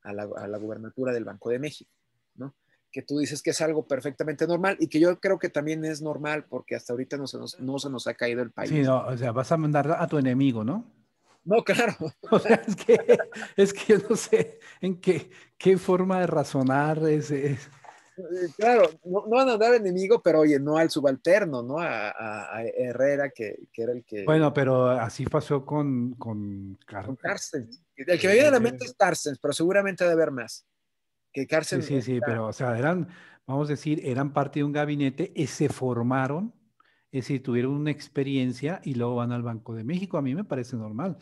a, la, gubernatura del Banco de México, ¿no? Que tú dices que es algo perfectamente normal y que yo creo que también es normal porque hasta ahorita no se nos, ha caído el país. Sí, no, o sea, vas a mandar a tu enemigo, ¿no? No, claro. *laughs* O sea, es que, no sé en qué, forma de razonar es, es eh, claro, no, van a dar enemigo, pero oye, no al subalterno, ¿no? A, Herrera, que, era el que. Bueno, pero así pasó con, con, Car eh, El que me viene a la mente es Carsten, pero seguramente debe haber más. Que Carsten. Sí, sí, sí, pero, o sea, eran, vamos a decir, eran parte de un gabinete eh, se formaron, es decir, tuvieron una experiencia y luego van al Banco de México. A mí me parece normal.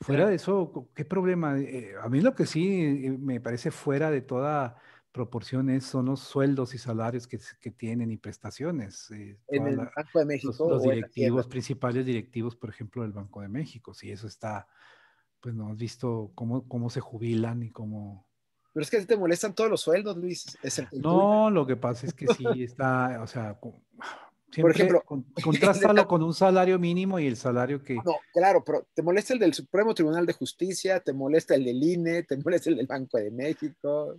Fuera de eso, ¿qué problema? a mí lo que sí me parece fuera de toda proporciones son los sueldos y salarios que, tienen y prestaciones. Eh, en el Banco de México. Los, directivos, principales directivos, por ejemplo, del Banco de México. Si eso está, pues no has visto cómo, cómo se jubilan y cómo... Pero es que te molestan todos los sueldos, Luis. no, lo que pasa es que sí está, o sea... por ejemplo, con, *laughs* con un salario mínimo y el salario que. No, claro, pero te molesta el del Supremo Tribunal de Justicia, te molesta el del INE, te molesta el del Banco de México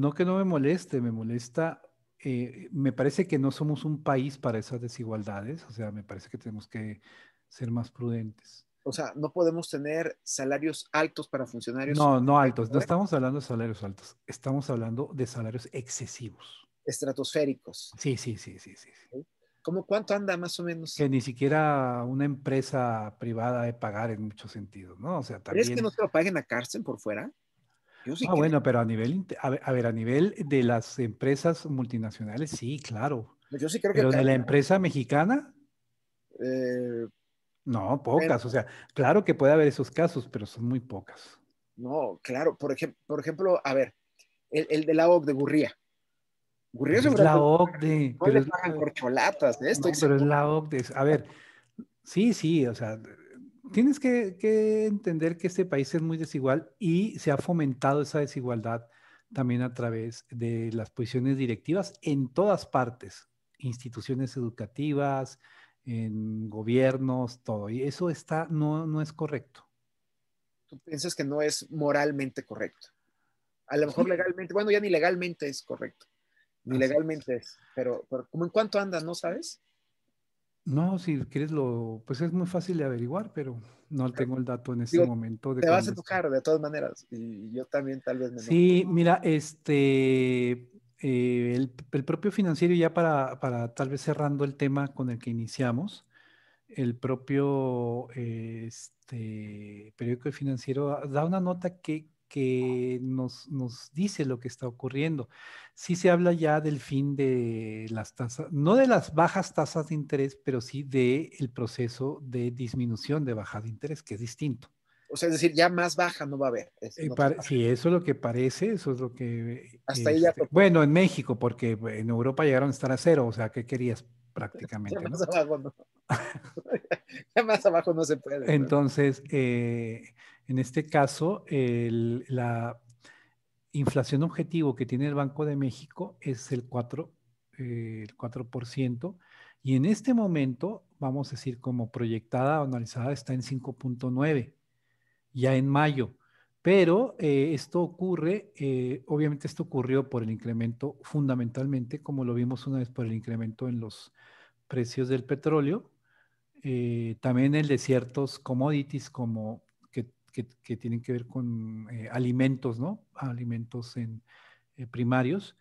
no que no me moleste, me molesta, eh, me parece que no somos un país para esas desigualdades, o sea, me parece que tenemos que ser más prudentes. O sea, no podemos tener salarios altos para funcionarios. No, no altos, no estamos hablando de salarios altos, estamos hablando de salarios excesivos. Estratosféricos. Sí, sí, sí, sí, sí. ¿Cómo cuánto anda más o menos? Que ni siquiera una empresa privada de pagar en muchos sentidos, ¿no? O sea, también. ¿Crees que no se lo paguen a cárcel por fuera? ah, bueno, pero a nivel, a ver, a nivel de las empresas multinacionales, sí, claro. pero de la empresa mexicana. Eh, no, pocas. o sea, claro que puede haber esos casos, pero son muy pocas. No, claro. Por, ejemplo, por ejemplo, a ver, el, de la OCDE, Gurría. Gurría es la OCDE. No pero les pagan corcholatas de esto. pero es la OCDE. A ver, sí, sí, o sea, tienes que, entender que este país es muy desigual y se ha fomentado esa desigualdad también a través de las posiciones directivas en todas partes, instituciones educativas, en gobiernos, todo. Y eso está, no, es correcto. Tú piensas que no es moralmente correcto. A lo mejor legalmente, bueno, ya ni legalmente es correcto. Ni legalmente es. Pero, como en cuánto anda, ¿no sabes? No, si quieres lo, pues es muy fácil de averiguar, pero no tengo el dato en este momento. te vas a tocar de todas maneras y yo también tal vez me Sí, mira, este, eh, el, propio financiero ya para, para, tal vez cerrando el tema con el que iniciamos, el propio este, periódico financiero ah, da una nota que que nos, nos, dice lo que está ocurriendo. Sí se habla ya del fin de las tasas, no de las bajas tasas de interés, pero sí del el proceso de disminución de bajada de interés, que es distinto. O sea, es decir, ya más baja no va a haber. si eh, sí, eso es lo que parece, eso es lo que... Hasta ahí ya este, bueno, en México, porque en Europa llegaron a estar a cero, o sea, ¿qué querías prácticamente? Ya más, Abajo, no. *laughs* más abajo no se puede. Entonces, eh, en este caso, la inflación objetivo que tiene el Banco de México es el 4%, eh, y en este momento, vamos a decir, como proyectada o analizada, está en 5.9, ya en mayo. Pero eh, esto ocurre, eh, obviamente esto ocurrió por el incremento fundamentalmente, como lo vimos una vez, por el incremento en los precios del petróleo, también el de ciertos commodities como que, tienen que ver con eh, alimentos, ¿no? Alimentos en, eh, primarios.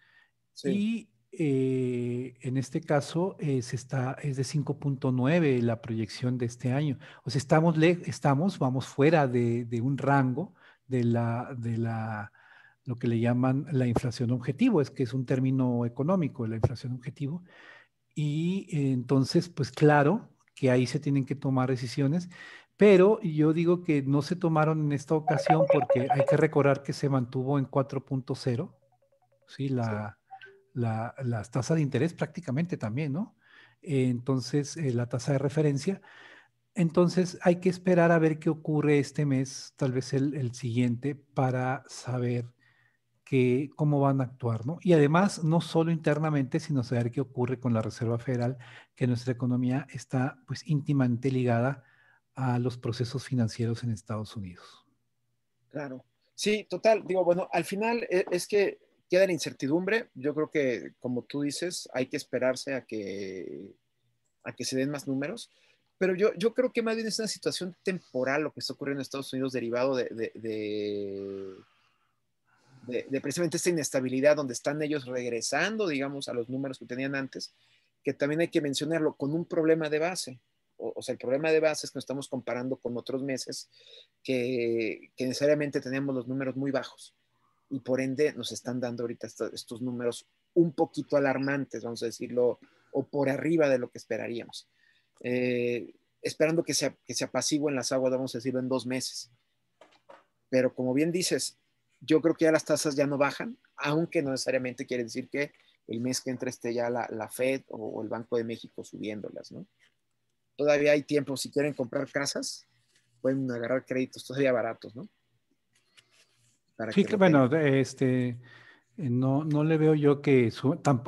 Y eh, en este caso es, está, es de 5.9 la proyección de este año. O sea, estamos, estamos vamos fuera de, un rango de la... De la lo que le llaman la inflación objetivo, es que es un término económico, la inflación objetivo. Y entonces, pues claro que ahí se tienen que tomar decisiones pero yo digo que no se tomaron en esta ocasión porque hay que recordar que se mantuvo en 4.0, ¿sí? las tasas de interés prácticamente también, ¿no? entonces, eh, la tasa de referencia. Entonces, hay que esperar a ver qué ocurre este mes, tal vez el, siguiente, para saber cómo van a actuar, ¿no? Y además, no solo internamente, sino saber qué ocurre con la Reserva Federal, que nuestra economía está pues íntimamente ligada a los procesos financieros en Estados Unidos. Claro. Sí, total. Digo, bueno, al final eh, es que queda la incertidumbre. Yo creo que, como tú dices, hay que esperarse a que, a que se den más números. Pero yo, yo creo que más bien es una situación temporal lo que está ocurriendo en Estados Unidos derivado de, de, de, de, precisamente esta inestabilidad donde están ellos regresando, digamos, a los números que tenían antes, que también hay que mencionarlo con un problema de base o, sea, el problema de base es que nos estamos comparando con otros meses que, necesariamente teníamos los números muy bajos y por ende nos están dando ahorita estos números un poquito alarmantes, vamos a decirlo, o por arriba de lo que esperaríamos. Eh, esperando que se, que en las aguas, vamos a decirlo, en dos meses. Pero como bien dices, yo creo que ya las tasas ya no bajan, aunque no necesariamente quiere decir que el mes que entre esté ya la, Fed o, el Banco de México subiéndolas, ¿no? todavía hay tiempo si quieren comprar casas, pueden agarrar créditos todavía baratos, ¿no? sí, bueno, este, eh, no, no le veo yo que,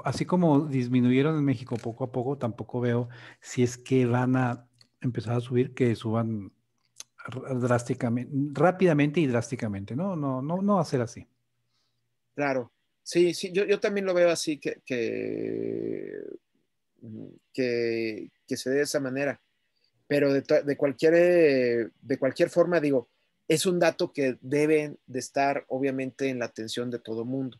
así como disminuyeron en México poco a poco, tampoco veo si es que van a empezar a subir, que suban drásticamente, rápidamente y drásticamente, ¿no? No, no, no va a ser así. Claro, sí, sí, yo, yo también lo veo así, que, que que, se dé de esa manera. Pero de, cualquier, eh, de cualquier forma, digo, es un dato que debe de estar obviamente en la atención de todo mundo,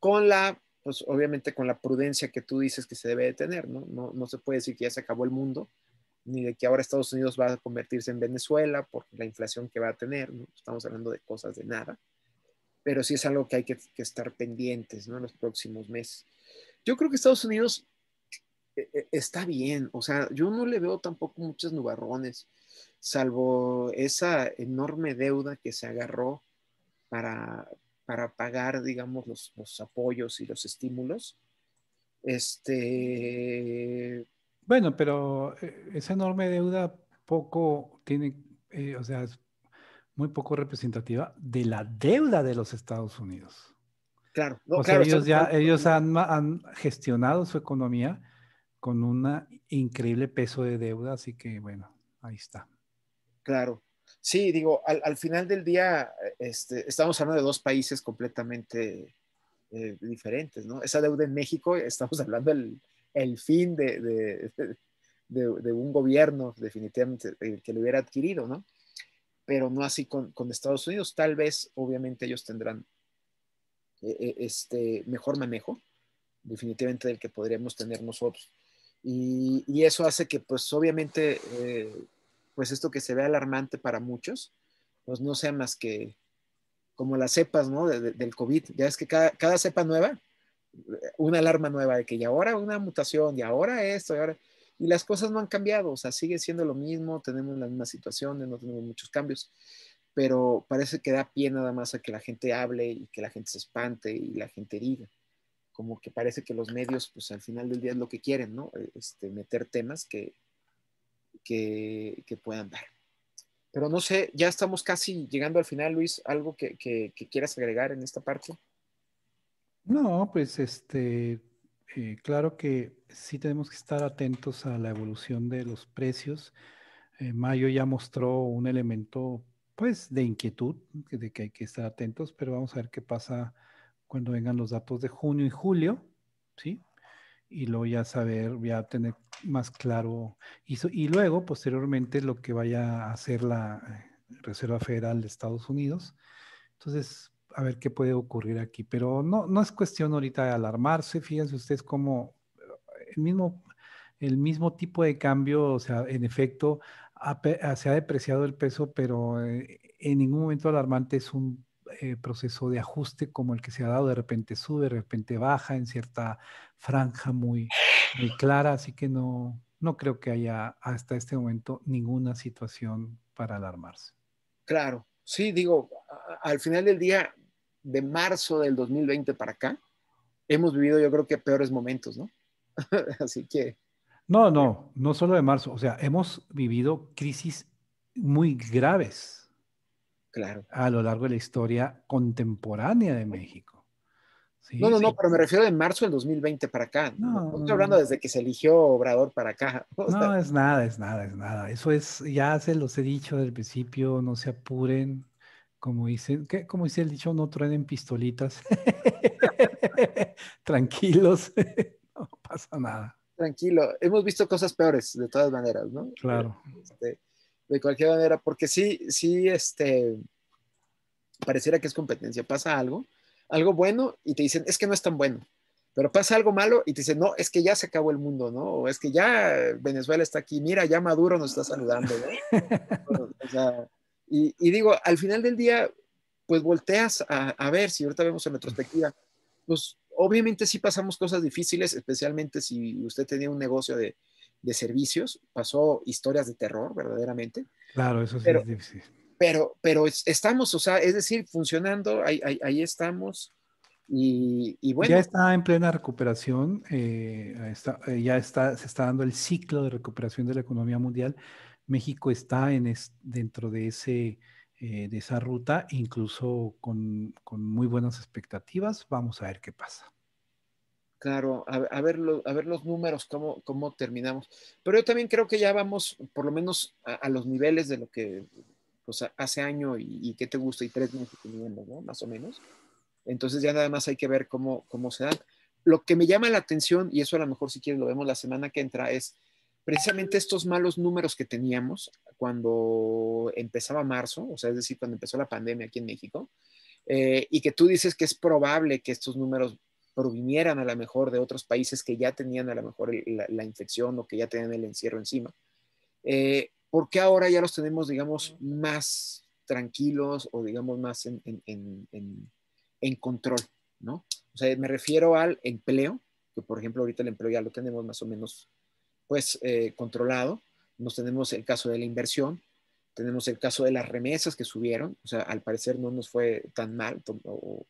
con la, pues obviamente con la prudencia que tú dices que se debe de tener, ¿no? No, se puede decir que ya se acabó el mundo, ni de que ahora Estados Unidos va a convertirse en Venezuela por la inflación que va a tener, ¿no? Estamos hablando de cosas de nada, pero sí es algo que hay que, que estar pendientes, ¿no? En los próximos meses. Yo creo que Estados Unidos e, e, está bien, o sea, yo no le veo tampoco muchos nubarrones, salvo esa enorme deuda que se agarró para, para pagar, digamos, los, apoyos y los estímulos. Este. Bueno, pero eh, esa enorme deuda poco tiene, eh, o sea, es muy poco representativa de la deuda de los Estados Unidos. Claro, ellos ya ellos han, han gestionado su economía con un increíble peso de deuda, así que bueno, ahí está. Claro. Sí, digo, al, final del día eh, este, estamos hablando de dos países completamente eh, diferentes, ¿no? Esa deuda en México, *laughs* estamos hablando del el fin *laughs* de, un gobierno definitivamente que lo hubiera adquirido, ¿no? Pero no así con, Estados Unidos. Tal vez, obviamente, ellos tendrán eh, este mejor manejo, definitivamente del que podríamos tener nosotros. Y, eso hace que, pues obviamente, eh, pues esto que se ve alarmante para muchos, pues no sea más que como las cepas, ¿no? del COVID. Ya es que cada, cepa nueva, una alarma nueva de que ya ahora una mutación, y ahora esto, y ahora... Y las cosas no han cambiado, o sea, sigue siendo lo mismo, tenemos la misma situaciones, no tenemos muchos cambios, pero parece que da pie nada más a que la gente hable y que la gente se espante y la gente diga como que parece que los medios, pues al final del día es lo que quieren, ¿no? E, este, meter temas que, que, puedan dar. Pero no sé, ya estamos casi llegando al final, Luis, algo que, que, quieras agregar en esta parte. No, pues este, eh, claro que sí tenemos que estar atentos a la evolución de los precios. Eh, mayo ya mostró un elemento, pues, de inquietud, de que hay que estar atentos, pero vamos a ver qué pasa cuando vengan los datos de junio y julio, ¿sí? Y luego ya saber, ya tener más claro. Y, y luego, posteriormente, lo que vaya a hacer la eh, Reserva Federal de Estados Unidos. Entonces, a ver qué puede ocurrir aquí. Pero no, no es cuestión ahorita de alarmarse. Fíjense ustedes cómo eh, el mismo, el mismo tipo de cambio, o sea, en efecto, se ha depreciado el peso, pero eh, en ningún momento alarmante es un eh, proceso de ajuste como el que se ha dado, de repente sube, de repente baja en cierta franja muy, muy clara, así que no, no creo que haya hasta este momento ninguna situación para alarmarse. Claro, sí, digo, al final del día, de marzo del 2020 para acá, hemos vivido yo creo que peores momentos, ¿no? *laughs* Así que... No, no, no solo de marzo, o sea, hemos vivido crisis muy graves claro. a lo largo de la historia contemporánea de México. no, no, no, pero me refiero de marzo del 2020 para acá. No, estoy hablando desde que se eligió Obrador para acá. *laughs* no, es nada, es nada, es nada. Eso es, ya se los he dicho del principio, no se apuren. Como dicen, ¿qué? como dice el dicho, no truenen pistolitas. *laughs* Tranquilos, *laughs* no pasa nada. Tranquilo, hemos visto cosas peores de todas maneras, ¿no? Claro. Este, de cualquier manera, porque sí, sí, este, pareciera que es competencia. Pasa algo, algo bueno y te dicen, es que no es tan bueno. Pero pasa algo malo y te dicen, no, es que ya se acabó el mundo, ¿no? O es que ya Venezuela está aquí, mira, ya Maduro nos está saludando, ¿no? *laughs* y, digo, al final del día, pues volteas a, a ver, si ahorita vemos en retrospectiva, pues obviamente sí pasamos cosas difíciles, especialmente si usted tenía un negocio de de servicios, pasó historias de terror verdaderamente. Claro, eso sí pero, es difícil. Pero, pero estamos, o sea, es decir, funcionando, ahí, ahí, estamos. Y, y, bueno. Ya está en plena recuperación, eh, eh, ya está, se está dando el ciclo de recuperación de la economía mundial. México está en dentro de, ese, eh, de esa ruta, incluso con, con muy buenas expectativas. Vamos a ver qué pasa claro, a, ver, a ver los números, cómo, cómo, terminamos. Pero yo también creo que ya vamos, por lo menos, a, los niveles de lo que pues, hace año y, qué te gusta y tres meses teníamos, ¿no? Más o menos. Entonces ya nada más hay que ver cómo, cómo se dan. Lo que me llama la atención, y eso a lo mejor si quieres lo vemos la semana que entra, es precisamente estos malos números que teníamos cuando empezaba marzo, o sea, es decir, cuando empezó la pandemia aquí en México, eh, y que tú dices que es probable que estos números provinieran a lo mejor de otros países que ya tenían a lo mejor la, infección o que ya tenían el encierro encima. porque eh, ¿Por ahora ya los tenemos, digamos, más tranquilos o digamos más en, control? ¿no? O sea, me refiero al empleo, que por ejemplo ahorita el empleo ya lo tenemos más o menos pues eh, controlado. Nos tenemos el caso de la inversión, tenemos el caso de las remesas que subieron, o sea, al parecer no nos fue tan mal, o,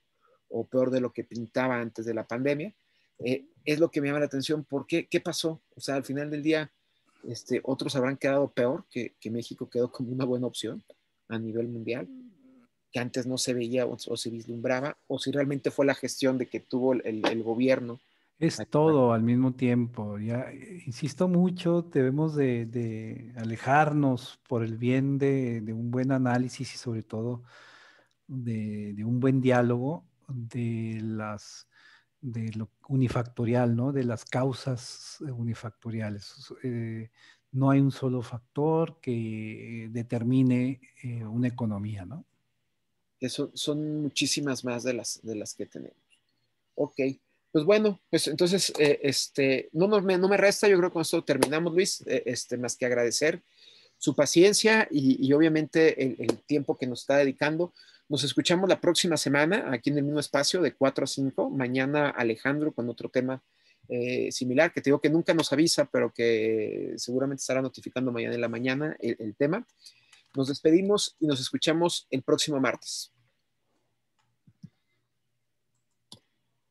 o peor de lo que pintaba antes de la pandemia. Eh, es lo que me llama la atención. ¿Por qué? ¿Qué pasó? O sea, al final del día, este, otros habrán quedado peor, que, México quedó como una buena opción a nivel mundial, que antes no se veía o, se vislumbraba, o si realmente fue la gestión de que tuvo el, gobierno. Es todo al mismo tiempo. Eh, insisto mucho, debemos de, alejarnos por el bien de, un buen análisis y sobre todo de un buen diálogo de las de lo unifactorial, ¿no? de las causas eh, unifactoriales. Eh, no hay un solo factor que determine eh, una economía, ¿no? Eso, son muchísimas más de las, de las que tenemos. Ok, pues bueno, pues entonces, este, no, me, no me resta, yo creo que con esto terminamos, Luis, este, más que agradecer su paciencia y, obviamente el, tiempo que nos está dedicando. Nos escuchamos la próxima semana aquí en el mismo espacio de 4 a 5. Mañana Alejandro con otro tema eh, similar, que te digo que nunca nos avisa, pero que seguramente estará notificando mañana en la mañana el tema. Nos despedimos y nos escuchamos el próximo martes.